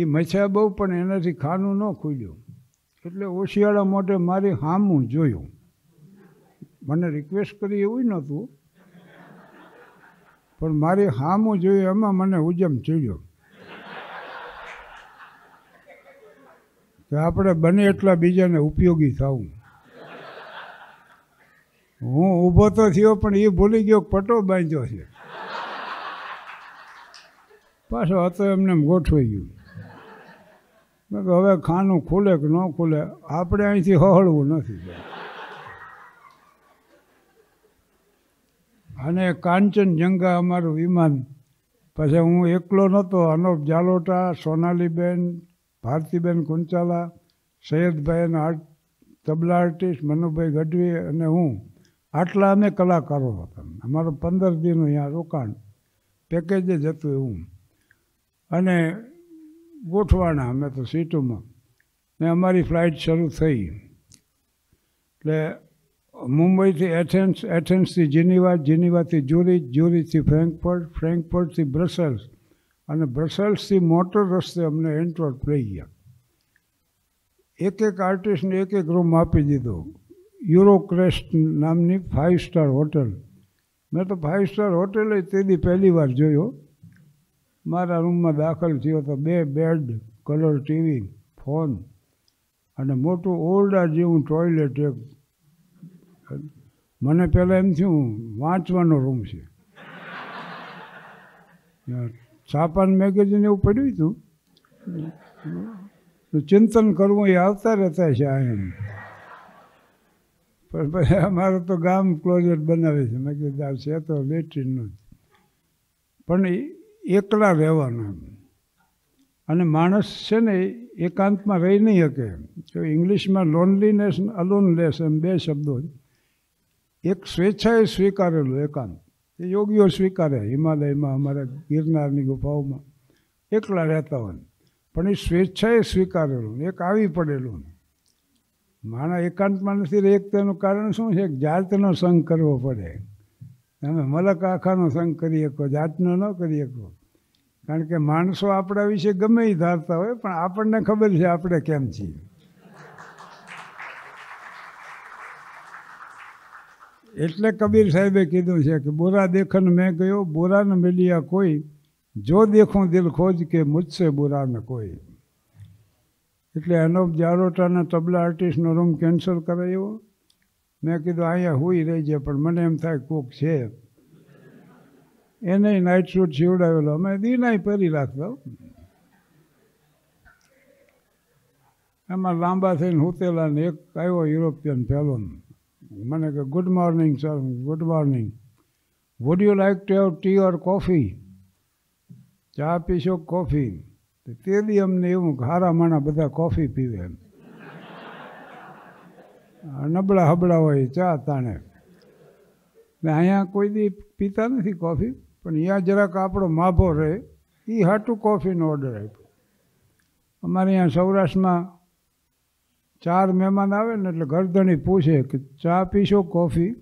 એ મચ્છા બહુ પણ એનાથી ખાનું ન ખુલ્યું એટલે ઓશિયાળા માટે મારી હામું જોયું મને રિક્વેસ્ટ કરી એવું નહોતું પણ મારી હામું જોયું એમાં મને ઉજમ ચડ્યો કે આપણે બને એટલા બીજાને ઉપયોગી થવું હું ઊભો તો થયો પણ એ ભૂલી ગયો પટો બાંધ્યો છે પાછો હતો એમને ગોઠવાઈ ગયું મેં કે હવે ખાનું ખુલે કે ન ખુલે આપણે અહીંથી હળવું નથી અને કાંચનજંગા અમારું વિમાન પછી હું એકલો નહોતો અનોપ જાલોટા સોનાલીબેન ભારતીબેન કુંચાલા સૈયદભાઈ અને આર્ટ તબલા આર્ટિસ્ટ મનુભાઈ ગઢવી અને હું આટલા અમે કલાકારો હતા અમારો પંદર દિનનું અહીંયા રોકાણ પેકેજે જતું હું અને ગોઠવાણા અમે તો સીટોમાં ને અમારી ફ્લાઇટ શરૂ થઈ એટલે મુંબઈથી એથેન્સ એથેન્સથી જીનીવા જીનીવાથી જ્યુરિચ જ્યુરીથી ફ્રેન્કફર્ટ ફ્રેન્કફર્ટથી બ્રસેલ્સ અને બ્રસેલ્સથી મોટર રસ્તે અમને એન્ટવર્પ લઈ ગયા એક એક આર્ટિસ્ટને એક એક રૂમ આપી દીધો યુરોક્રેસ્ટ નામની ફાઇવ સ્ટાર હોટલ મેં તો ફાઇવ સ્ટાર હોટેલ તેથી પહેલી વાર જોયો મારા રૂમમાં દાખલ થયો તો બે બેડ કલર ટીવી ફોન અને મોટું ઓરડા જેવું ટોયલેટ એક મને પહેલાં એમ થયું વાંચવાનો રૂમ છે સાપાન મેગેઝિન એવું પડ્યું હતું ચિંતન કરવું એ આવતા રહેતા છે અહીંયા પણ પછી અમારું તો ગામ ક્લોઝેટ બનાવે છે મેં કીધું છે તો લેટ્રિનનું પણ એકલા રહેવાના અને માણસ છે ને એકાંતમાં રહી નહીં શકે તો ઇંગ્લિશમાં લોનલીનેસ અલોનલેસ એમ બે શબ્દો એક સ્વેચ્છાએ સ્વીકારેલું એકાંત એ યોગીઓ સ્વીકારે હિમાલયમાં અમારા ગિરનારની ગુફાઓમાં એકલા રહેતા હોય પણ એ સ્વેચ્છાએ સ્વીકારેલું એક આવી પડેલું માણા એકાંતમાં નથી રહે એક તેનું કારણ શું છે જાતનો સંગ કરવો પડે તમે મલક આખાનો સંગ કરી શકો જાતનો ન કરી શકો કારણ કે માણસો આપણા વિશે ગમે એ ધારતા હોય પણ આપણને ખબર છે આપણે કેમ છીએ એટલે કબીર સાહેબે કીધું છે કે બોરા દેખન મેં ગયો બોરાને ન કોઈ જો દેખું દિલ ખોજ કે મુજસે બોરાને કોઈ એટલે અનોપ જારોટાના તબલા આર્ટિસ્ટનો રૂમ કેન્સલ કરાયો મેં કીધું અહીંયા હુઈ જાય પણ મને એમ થાય કોક છે એને નાઇટ શૂટ સીવડાવેલો અમે દીનાય પહેરી રાખતો એમાં લાંબા થઈને હુતેલા ને એક આવ્યો યુરોપિયન પહેલો મને કે good morning sir good morning would you like to have tea or coffee ચા પીશો કોફી તે દી અમને એવું હારા માણા બધા કોફી પીવે એમ નબળા હબળા હોય ચા તાણે ને અહીંયા કોઈ દી પીતા નથી કોફી પણ અહીંયા જરાક આપણો માભો રહે એ હાટું કોફીનો ઓર્ડર આપ્યો અમારે અહીંયા સૌરાષ્ટ્રમાં ચાર મહેમાન આવે ને એટલે ગરદણી પૂછે કે ચા પીશો કોફી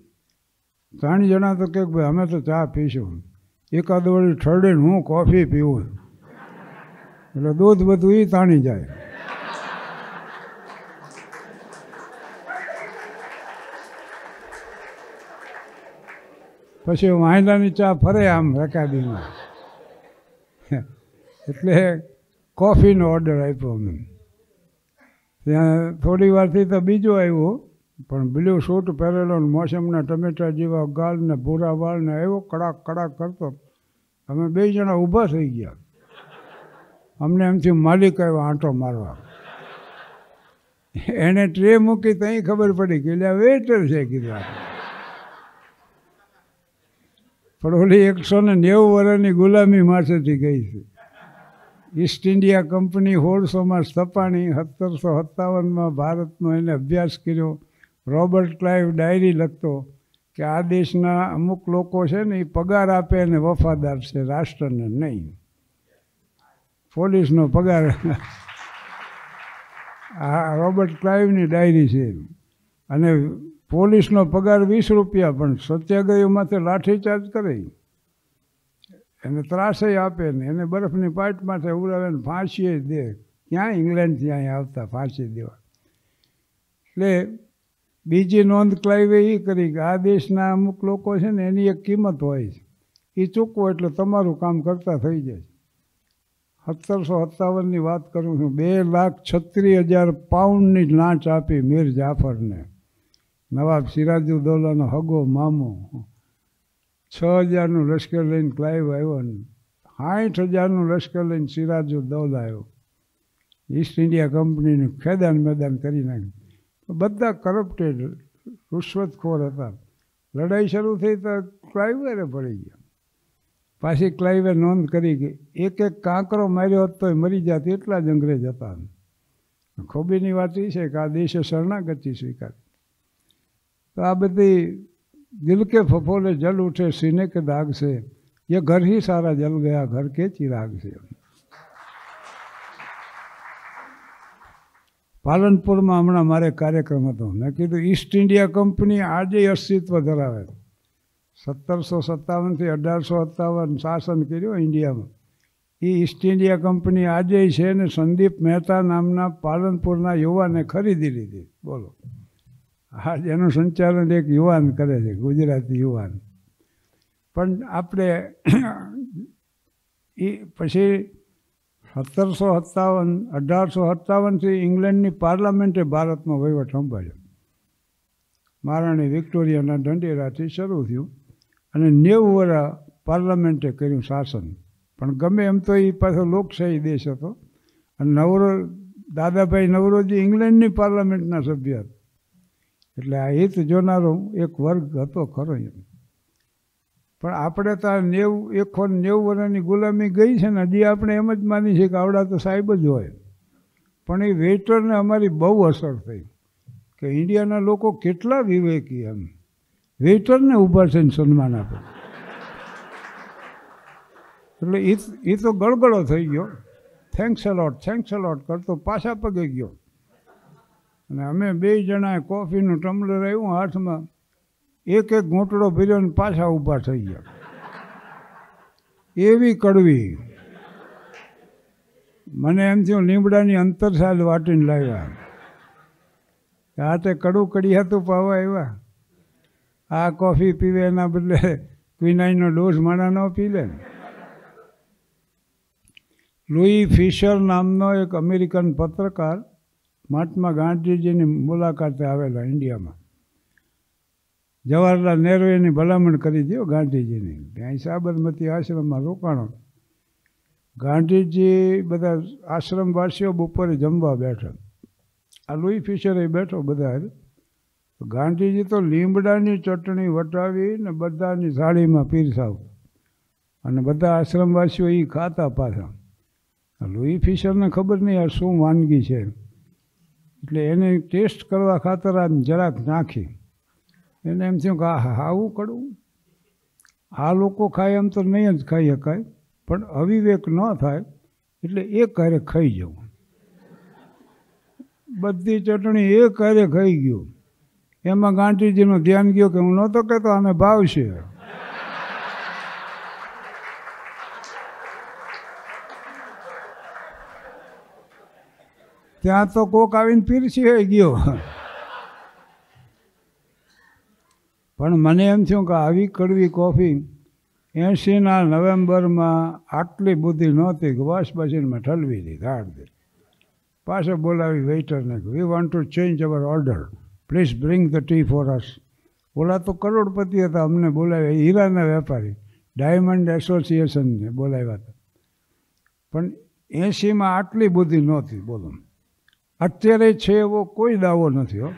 ત્રણ જણા તો કે ભાઈ અમે તો ચા પીશું એકાદ વળી ઠરડીને હું કોફી પીવું એટલે દૂધ બધું એ તાણી જાય પછી વાંયલાની ચા ફરે આમ રકાબીમાં એટલે કોફીનો ઓર્ડર આપ્યો મેં ત્યાં થોડી વારથી તો બીજો આવ્યો પણ બ્લુ સૂટ પહેરેલો મોસમના ટમેટા જેવા ગાલ ને ભૂરા વાળ ને એવો કડાક કડાક કરતો અમે બે જણા ઊભા થઈ ગયા અમને એમથી માલિક આવ્યો આંટો મારવા એણે ટ્રે મૂકી ત્યાં ખબર પડી કે એટલે વેટર છે કીધા પણ ઓલી એકસો ને નેવું વર્ષની ગુલામી માથેથી ગઈ છે ઈસ્ટ ઇન્ડિયા કંપની સોળસોમાં સ્થપાણી સત્તરસો સત્તાવનમાં ભારતનો એને અભ્યાસ કર્યો રોબર્ટ ક્લાઇવ ડાયરી લખતો કે આ દેશના અમુક લોકો છે ને એ પગાર આપે અને વફાદાર છે રાષ્ટ્રને નહીં પોલીસનો પગાર આ રોબર્ટ ક્લાઇવની ડાયરી છે અને પોલીસનો પગાર વીસ રૂપિયા પણ સત્યાગ્રહીઓમાંથી લાઠીચાર્જ કરે એને ત્રાસય આપે ને એને બરફની પાટ માટે ઉડાવે ફાંસી ફાંસીએ દે ક્યાં ઇંગ્લેન્ડથી અહીંયા આવતા ફાંસી દેવા એટલે બીજી નોંધ ક્લાઇવે એ કરી કે આ દેશના અમુક લોકો છે ને એની એક કિંમત હોય છે એ ચૂકવો એટલે તમારું કામ કરતા થઈ જાય સત્તરસો સત્તાવનની વાત કરું છું બે લાખ છત્રીસ હજાર પાઉન્ડની લાંચ આપી મીર જાફરને નવાબ સિરાજુદ્દૌલાનો હગો મામો છ હજારનું લશ્કર લઈને ક્લાઇવ આવ્યો અને સાઠ હજારનું લશ્કર લઈને સિરાજુ દૌદ આવ્યો ઈસ્ટ ઇન્ડિયા કંપનીનું ખેદાન મેદાન કરી નાખ્યું બધા કરપ્ટેડ રુશ્વતખોર હતા લડાઈ શરૂ થઈ તો ક્લાઇવરે પડી ગયા પાછી ક્લાઇવે નોંધ કરી કે એક એક કાંકરો માર્યો હતો એ મરી જાત એટલા જ અંગ્રેજ હતા ખોબીની વાત એ છે કે આ દેશે શરણાગતિ સ્વીકાર તો આ બધી दिल के फफोले जल उठे सीने के दाग से यह घर ही सारा जल गया घर के चिराग से પાલનપુરમાં હમણાં મારે કાર્યક્રમ હતો મેં કીધું ઈસ્ટ ઇન્ડિયા કંપની આજે અસ્તિત્વ ધરાવે સત્તરસો સત્તાવનથી અઢારસો સત્તાવન શાસન કર્યું ઇન્ડિયામાં એ ઈસ્ટ ઇન્ડિયા કંપની આજે છે ને સંદીપ મહેતા નામના પાલનપુરના યુવાને ખરીદી લીધી બોલો હા એનું સંચાલન એક યુવાન કરે છે ગુજરાતી યુવાન પણ આપણે એ પછી સત્તરસો સત્તાવન અઢારસો સત્તાવનથી ઇંગ્લેન્ડની પાર્લામેન્ટે ભારતમાં વહીવટ સંભાળ્યો મહારાણી વિક્ટોરિયાના દંડેરાથી શરૂ થયું અને નેવું વર્ષ પાર્લામેન્ટે કર્યું શાસન પણ ગમે એમ તો એ પાછો લોકશાહી દેશ હતો અને નવરો દાદાભાઈ નવરોજી ઇંગ્લેન્ડની પાર્લામેન્ટના સભ્ય હતા એટલે આ હિત જોનારો એક વર્ગ હતો ખરો એમ પણ આપણે તો આ નેવ એકસો નેવું વર્ષની ગુલામી ગઈ છે ને હજી આપણે એમ જ માની છીએ કે આવડા તો સાહેબ જ હોય પણ એ વેઇટરને અમારી બહુ અસર થઈ કે ઇન્ડિયાના લોકો કેટલા વિવેકી એમ વેઇટરને ઊભા છે ને સન્માન આપે એટલે એ તો ગળગળો થઈ ગયો થેન્ક્સ અલોટ થેન્ક્સ અલોટ કરતો પાછા પગે ગયો અને અમે બે જણાએ કોફીનું ટમ્બલર આવ્યું હાથમાં એક એક ઘૂંટડો ભીલ્યો ને પાછા ઊભા થઈ ગયા એવી કડવી મને એમ થયું લીમડાની અંતરસાદ વાટીને લાવ્યા આ તે કડું કડી હતું પાવા આવ્યા આ કોફી પીવે એના બદલે ક્વિનાઇનનો ડોઝ માણા ન પી લે લુઈ ફિશર નામનો એક અમેરિકન પત્રકાર મહાત્મા ગાંધીજીની મુલાકાતે આવેલા ઇન્ડિયામાં જવાહરલાલ નહેરુ એની ભલામણ કરી દો ગાંધીજીની ત્યાં સાબરમતી આશ્રમમાં રોકાણો ગાંધીજી બધા આશ્રમવાસીઓ બપોરે જમવા બેઠા આ લુઈ ફિશરે બેઠો બધા ગાંધીજી તો લીમડાની ચટણી વટાવીને બધાની થાળીમાં પીરસાવ અને બધા આશ્રમવાસીઓ એ ખાતા પાછા લુઈ ફિશરને ખબર નહીં આ શું વાનગી છે એમ એટલે એને ટેસ્ટ કરવા ખાતર આમ જરાક નાખી એને એમ થયું કે આ આવું કડવું આ લોકો ખાય એમ તો નહીં જ ખાઈ શકાય પણ અવિવેક ન થાય એટલે એ ક્યારે ખાઈ જવું બધી ચટણી એ ક્યારે ખાઈ ગયું એમાં ગાંધીજીનું ધ્યાન ગયો કે હું નહોતો કહેતો આને ભાવશે ત્યાં તો કોક આવીને પીરસી હોય ગયો પણ મને એમ થયું કે આવી કડવી કોફી એંશીના નવેમ્બરમાં આટલી બુદ્ધિ નહોતી કે વાસ ઠલવી હતી ગાઢ દે પાછો બોલાવી વેઇટરને we want to change our order please bring the tea for us ઓલા તો કરોડપતિ હતા અમને બોલાવ્યા હીરાના વેપારી ડાયમંડ એસોસિએશનને બોલાવ્યા હતા પણ એંશીમાં આટલી બુદ્ધિ નહોતી બોલો અત્યારે છે એવો કોઈ દાવો નથી હો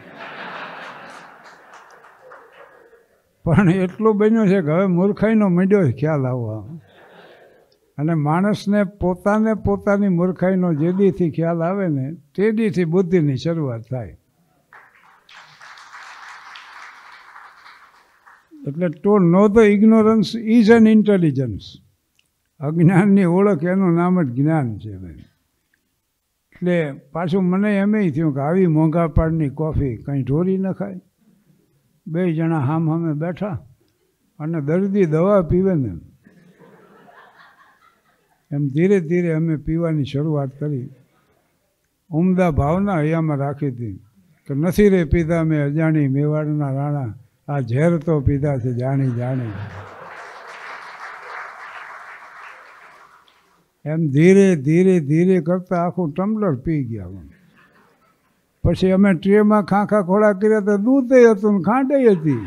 પણ એટલું બન્યું છે કે હવે મૂર્ખાઈનો મંડ્યો ખ્યાલ આવવા અને માણસને પોતાને પોતાની મૂર્ખાઈનો જે દીથી ખ્યાલ આવે ને તે દીથી બુદ્ધિની શરૂઆત થાય એટલે to know the ignorance is an intelligence અજ્ઞાનની ઓળખ એનું નામ જ જ્ઞાન છે ભાઈ એટલે પાછું મને એમ થયું કે આવી મોંઘા પાડની કોફી કંઈ ઢોરી ન ખાય બે જણા હામ હામે બેઠા અને દર્દી દવા પીવે ને એમ ધીરે ધીરે અમે પીવાની શરૂઆત કરી ઉમદા ભાવના અહીંયામાં રાખી હતી કે નથી રે પીધા મેં અજાણી મેવાડના રાણા આ ઝેર તો પીધા છે જાણી જાણી એમ ધીરે ધીરે ધીરે કરતાં આખું ટમ્બલર પી ગયા પછી અમે ટ્રેમાં ખાંખા ખોળા કર્યા તો દૂધે હતું ને ખાંડે હતી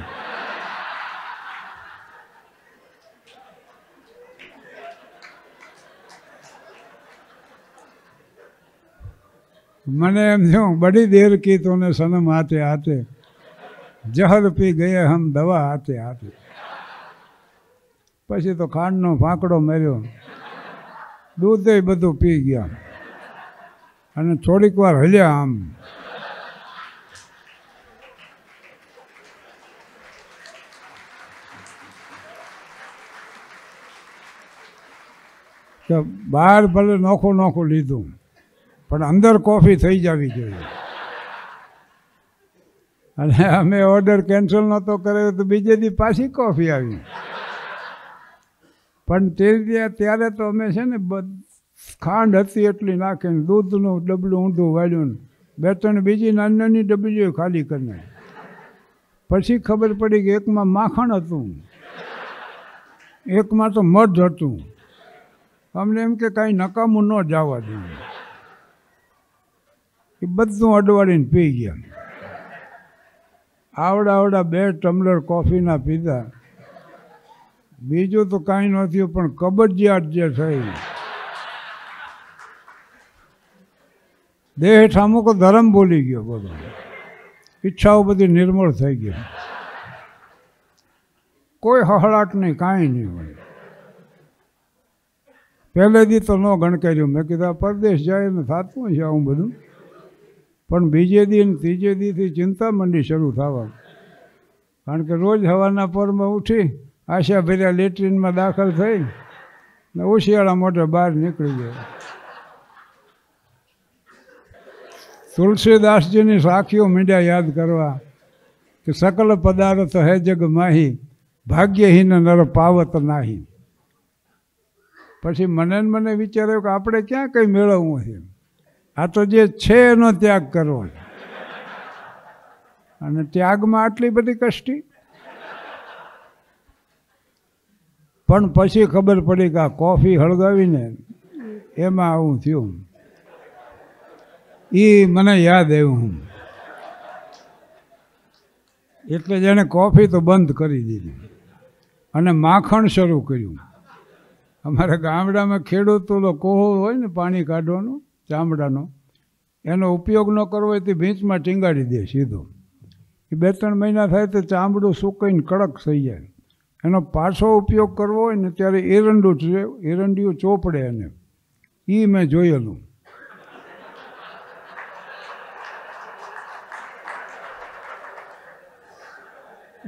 મને એમ થયું બડી દેર કી તોને સનમ હાથે હાથે જહર પી ગયે હમ દવા હાથે હાથે પછી તો ખાંડનો ફાંકડો માર્યો દૂધે બધું પી ગયા અને થોડીક વાર હલ્યા આમ તો બહાર ભલે નોખું નોખું લીધું પણ અંદર કોફી થઈ જવી જોઈએ અને અમે ઓર્ડર કેન્સલ નહોતો કર્યો તો બીજે દી પાછી કોફી આવી પણ તે ત્યારે તો અમે છે ને ખાંડ હતી એટલી નાખીને દૂધનું ડબલું ઊંધું વાળ્યું બે ત્રણ બીજી નાની નાની ડબલીઓ ખાલી કરીને પછી ખબર પડી કે એકમાં માખણ હતું એકમાં તો મધ હતું અમને એમ કે કાંઈ નકામું ન જવા દઉં એ બધું અડવાડીને પી ગયા આવડા આવડા બે ટમ્બલર કોફીના પીધા બીજું તો કાંઈ ન થયું પણ કબજિયાત જે થઈ દેહ ઠામુક ધર્મ ભૂલી ગયો બધો ઈચ્છાઓ બધી નિર્મળ થઈ ગઈ કોઈ હહળાટ નહીં કાંઈ નહીં હોય પહેલેથી તો ન ગણકાર્યું મેં કીધું પરદેશ જાય ને થતું છે આવું બધું પણ બીજે દી ને ત્રીજે દીથી ચિંતા મંડી શરૂ થવા કારણ કે રોજ હવાના પરમાં ઉઠી આશિયા ભર્યા લેટ્રિનમાં દાખલ થઈ ને ઓશિયાળા મોટે બહાર નીકળી ગયો તુલસીદાસજીની સાખીઓ મીંડ્યા યાદ કરવા કે સકલ પદાર્થ હે જગ માહી ભાગ્યહીન નર પાવત નાહી પછી મને મને વિચાર્યો કે આપણે ક્યાં કંઈ મેળવવું છે આ તો જે છે એનો ત્યાગ કરવો અને ત્યાગમાં આટલી બધી કષ્ટી પણ પછી ખબર પડી કે આ કોફી હળગાવીને એમાં આવું થયું એ મને યાદ આવ્યું હું એટલે જેણે કોફી તો બંધ કરી દીધી અને માખણ શરૂ કર્યું અમારા ગામડામાં ખેડૂતો કોહો હોય ને પાણી કાઢવાનો ચામડાનો એનો ઉપયોગ ન કરવો હોય તે ભીંચમાં ટીંગાડી દે સીધો એ બે ત્રણ મહિના થાય તો ચામડું સુકાઈને કડક થઈ જાય એનો પાછો ઉપયોગ કરવો હોય ને ત્યારે એરંડો છે એરંડિયું ચોપડે એને એ મેં જોયેલું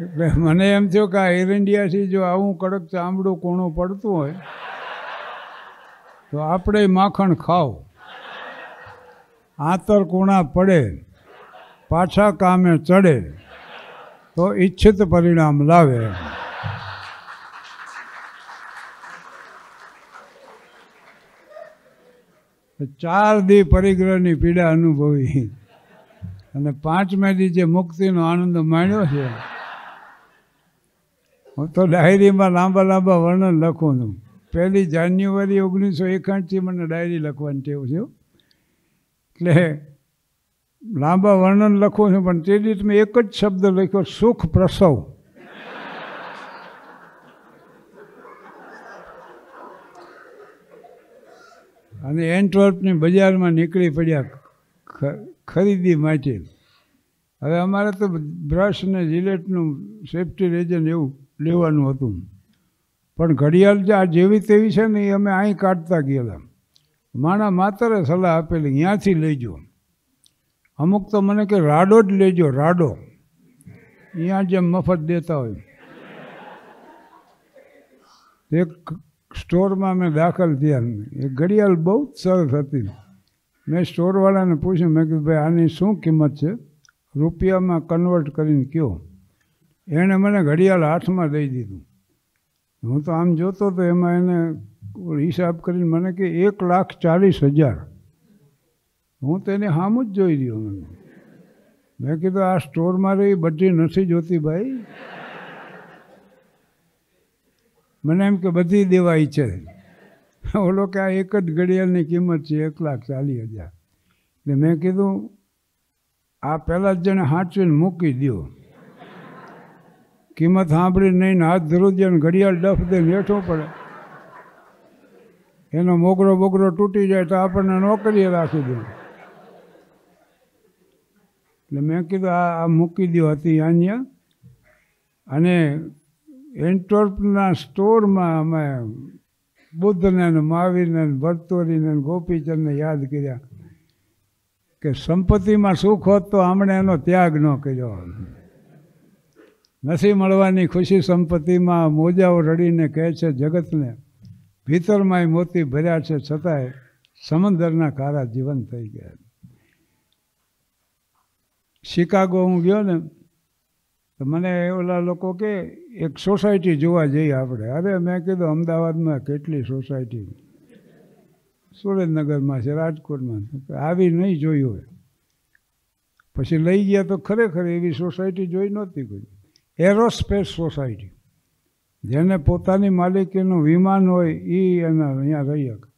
એટલે મને એમ થયો કે આ એરંડિયાથી જો આવું કડક ચામડું કોણું પડતું હોય તો આપણે માખણ ખાવ આંતર કૂણા પડે પાછા કામે ચડે તો ઈચ્છિત પરિણામ લાવે એમ ચાર દી પરિગ્રહની પીડા અનુભવી અને પાંચમે દી જે મુક્તિનો આનંદ માણ્યો છે હું તો ડાયરીમાં લાંબા લાંબા વર્ણન લખું છું પહેલી જાન્યુઆરી ઓગણીસો એકાણથી મને ડાયરી લખવાની ટેવ છે એટલે લાંબા વર્ણન લખું છું પણ તે દીઠ મેં એક જ શબ્દ લખ્યો સુખ પ્રસવ અને એન્ટવર્પની બજારમાં નીકળી પડ્યા ખરીદી માટે હવે અમારે તો બ્રશ અને જિલેટનું સેફ્ટી રેજન એવું લેવાનું હતું પણ ઘડિયાળ જે આ જેવી તેવી છે ને એ અમે અહીં કાઢતા ગયેલા મારા માતરે સલાહ આપેલી ત્યાંથી લઈજો અમુક તો મને કે રાડો જ લેજો રાડો અહીંયા જેમ મફત દેતા હોય એક સ્ટોરમાં મેં દાખલ થયા એ ઘડિયાળ બહુ જ સરસ હતી મેં સ્ટોરવાળાને પૂછ્યું મેં કીધું ભાઈ આની શું કિંમત છે રૂપિયામાં કન્વર્ટ કરીને કયો એણે મને ઘડિયાળ હાથમાં દઈ દીધું હું તો આમ જોતો તો એમાં એને હિસાબ કરીને મને કે એક લાખ ચાલીસ હજાર હું તેને સામ જ જોઈ રહ્યો મને મેં કીધું આ સ્ટોરમાં રહી બધી નથી જોતી ભાઈ મને એમ કે બધી દેવાઈ છે ઓલો કે આ એક જ ઘડિયાળની કિંમત છે એક લાખ ચાલી હજાર એટલે મેં કીધું આ પહેલાં જ જણે હાંચવીને મૂકી દો કિંમત સાંભળી નહીં હાથ ધરું દે ઘડિયાળ ડફ દઈને બેઠો પડે એનો મોગરો બોગરો તૂટી જાય તો આપણને નોકરીએ રાખી દે એટલે મેં કીધું આ મૂકી દો હતી અહીંયા અને એન્ટોર્પના સ્ટોરમાં અમે બુદ્ધને ને મહાવીરને ભરતોરીને ગોપીચંદને યાદ કર્યા કે સંપત્તિમાં સુખ હોત તો આમણે એનો ત્યાગ ન કર્યો નથી મળવાની ખુશી સંપત્તિમાં મોજાઓ રડીને કહે છે જગતને ભીતરમાંય મોતી ભર્યા છે છતાંય સમંદરના કારા જીવન થઈ ગયા શિકાગો હું ગયો ને તો મને ઓલા લોકો કે એક સોસાયટી જોવા જઈએ આપણે અરે મેં કીધું અમદાવાદમાં કેટલી સોસાયટી સુરેન્દ્રનગરમાં છે રાજકોટમાં આવી નહીં જોયું હોય પછી લઈ ગયા તો ખરેખર એવી સોસાયટી જોઈ નહોતી કોઈ એરોસ્પેસ સોસાયટી જેને પોતાની માલિકીનું વિમાન હોય એ એના અહીંયા રહી શકે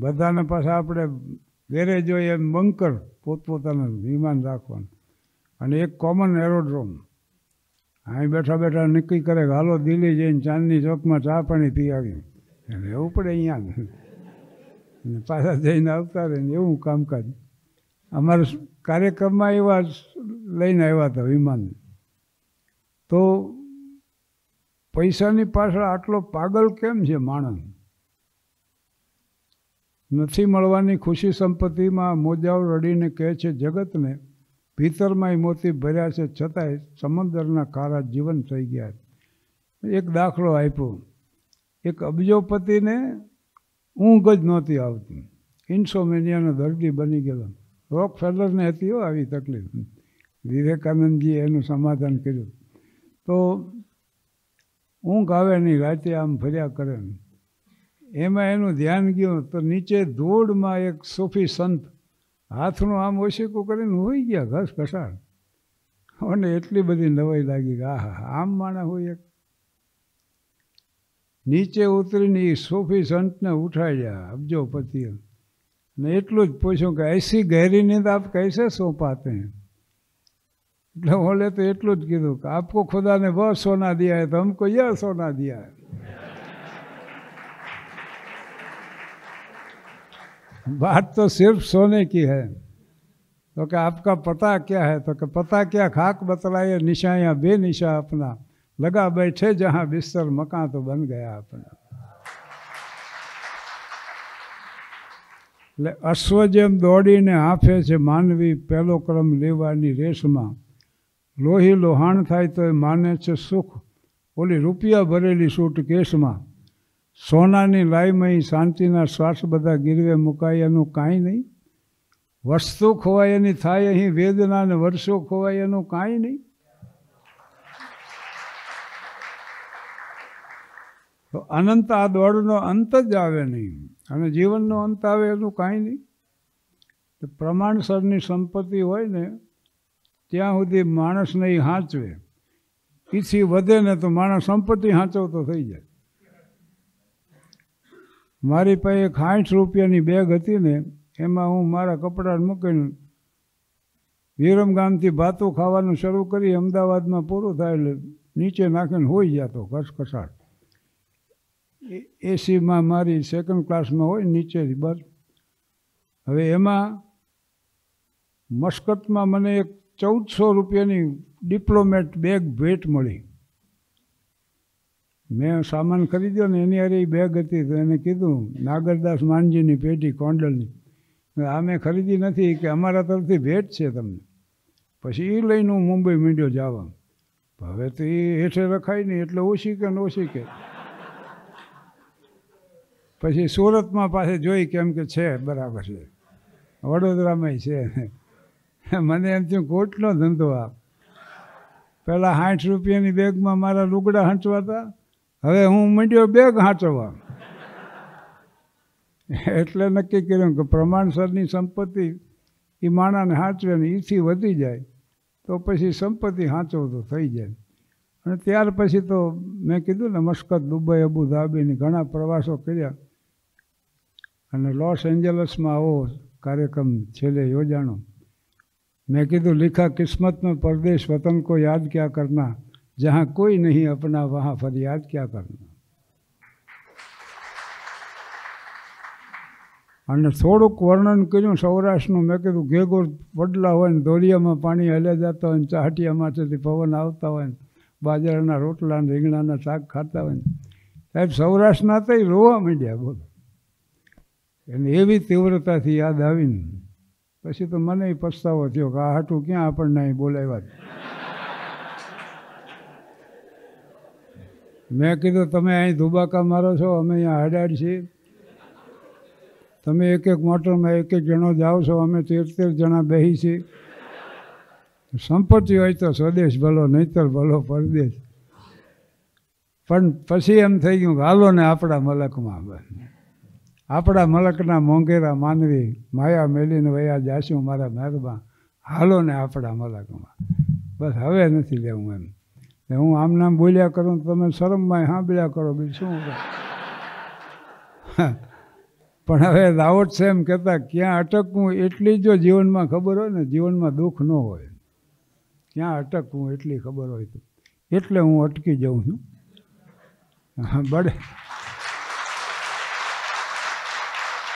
બધાને પાછા આપણે ગેરેજ હોય એમ બંકર પોતપોતાનું વિમાન રાખવાનું અને એક કોમન એરોડ્રોમ અહીં બેઠા બેઠા નક્કી કરે હાલો દિલ્હી જઈને ચાંદની ચોકમાં ચા પાણી પી આવી એવું પડે અહીંયા પાછા જઈને આવતા રહે ને એવું કામકાજ અમારા કાર્યક્રમમાં એવા લઈને આવ્યા હતા વિમાન તો પૈસાની પાછળ આટલો પાગલ કેમ છે માણસ નથી મળવાની ખુશી સંપત્તિમાં મોજાઓ રડીને કહે છે જગતને ભીતરમાંય મોતી ભર્યા છે છતાંય સમંદરના કારા જીવન થઈ ગયા એક દાખલો આપ્યો એક અબજોપતિને ઊંઘ જ નહોતી આવતી ઇન્સોમેનિયાનો દર્દી બની ગયેલો રોક ફેલરને હતી હો આવી તકલીફ વિવેકાનંદજીએ એનું સમાધાન કર્યું તો ઊંઘ આવે નહીં રાતે આમ ફર્યા કરે એમાં એનું ધ્યાન ગયું તો નીચે ધૂળમાં એક સૂફી સંત હાથનું આમ ઓશેકો કરીને હોઈ ગયા ઘસ ઘસાણ મને એટલી બધી નવાઈ લાગી કે આહા આમ માણા હોય એક નીચે ઉતરીને એ સોફી સંતને ઉઠાડ્યા અબજોપતિ ને એટલું જ પૂછ્યું કે એસી ગહેરીને તો આપ કૈસે સોંપાતે હૈ એટલે ઓલે તો એટલું જ કીધું કે આપકો ખુદાને બસ સોના દિયા તો અમકો યહ સોના દિયા बात तो सिर्फ सोने की है तो कि आपका पता क्या है तो कि पता क्या खाक बतलाइए निशा या बेनिशा अपना लगा बैठे जहाँ बिस्तर मकान तो बन गया अपना એટલે અશ્વ જેમ દોડીને આંફે છે માનવી પહેલો ક્રમ લેવાની રેસમાં લોહી લોહાણ થાય તો એ માને છે સુખ ઓલી રૂપિયા ભરેલી સૂટ કેસમાં સોનાની લાઈમય શાંતિના શ્વાસ બધા ગીરવે મુકાય એનું કાંઈ નહીં વસ્તુ ખોવાય એની થાય અહીં વેદના ને વર્ષો ખોવાય એનું કાંઈ નહીં તો અનંત આ દોડનો અંત જ આવે નહીં અને જીવનનો અંત આવે એનું કાંઈ નહીં પ્રમાણસરની સંપત્તિ હોય ને ત્યાં સુધી માણસને એ હાંચવે ઈથી વધે ને તો માણસ સંપત્તિ હાંચવતો થઈ જાય મારી પાસે એક સાઠ રૂપિયાની બેગ હતી ને એમાં હું મારા કપડાં મૂકીને વિરમગામથી ભાતું ખાવાનું શરૂ કરી અમદાવાદમાં પૂરું થાય એટલે નીચે નાખીને હોઈ જતો કસકસાટ એસીમાં મારી સેકન્ડ ક્લાસમાં હોય નીચેથી બસ હવે એમાં મસ્કતમાં મને એક ચૌદસો રૂપિયાની ડિપ્લોમેટ બેગ ભેટ મળી મેં સામાન ખરીદ્યો ને એની અરે બેગ હતી તો એને કીધું નાગરદાસ માનજીની પેટી કોંડલની આ મેં ખરીદી નથી કે અમારા તરફથી ભેટ છે તમને પછી એ લઈને હું મુંબઈ મીંડ્યો જવા હવે તો એ હેઠે રખાય નહીં એટલે ઓછી કે ઓછી કે પછી સુરતમાં પાસે જોઈ કેમ કે છે બરાબર છે વડોદરામાં છે મને એમ થયું કોટનો ધંધો આપ પહેલાં સાઠ રૂપિયાની બેગમાં મારા લુગડા હંચવાતા હવે હું મંડ્યો બેગ હાંચવા એટલે નક્કી કર્યું કે પ્રમાણસરની સંપત્તિ એ માણાને હાંચવે ને એથી વધી જાય તો પછી સંપત્તિ હાંચવો તો થઈ જાય અને ત્યાર પછી તો મેં કીધું ને મસ્કત દુબઈ અબુધાબીની ઘણા પ્રવાસો કર્યા અને લોસ એન્જલસમાં આવો કાર્યક્રમ છેલ્લે યોજાણો મેં કીધું લીખા કિસ્મતમાં પરદેશ વતન કો યાદ ક્યાં કરના જ્યાં કોઈ નહીં अपना वहाँ ફરિયાદ ક્યાં करना અને થોડુંક વર્ણન કર્યું સૌરાષ્ટ્રનું મેં કીધું ઘેગોર પડલા હોય ને દોરિયામાં પાણી હલે જતા હોય ને ચાહટિયામાંથી પવન આવતા હોય ને બાજરાના રોટલા ને રીંગણાના શાક ખાતા હોય ને સાહેબ સૌરાષ્ટ્રના તો રોવા માંડ્યા બોલો એને એવી તીવ્રતાથી યાદ આવીને પછી તો મને પસ્તાવો થયો કે આ હાટું ક્યાં આપણને અહીં બોલાવ્યા મેં કીધું તમે અહીં ધુબાકા મારો છો અમે અહીંયા હાડાડ છીએ તમે એક એક મોટરમાં એક એક જણો જાઓ છો અમે તેર તેર જણા બેહી છીએ સંપત્તિ હોય તો સ્વદેશ ભલો નહીતર ભલો પરદેશ પણ પછી એમ થઈ ગયું હાલો ને આપણા મલકમાં આપણા મલકના મોંઘેરા માનવી માયા મેલીને વયા જાશું મારા મહેરબા હાલો ને આપણા મલકમાં બસ હવે નથી લેવું એમ હું આમ નામ બોલ્યા કરું તમે શરમમાં સાંભળ્યા કરો બી શું પણ હવે રાવટ છે એમ કહેતા ક્યાં અટકવું એટલી જો જીવનમાં ખબર હોય ને જીવનમાં દુઃખ ન હોય ક્યાં અટકવું એટલી ખબર હોય તો એટલે હું અટકી જાઉં છું હા બડે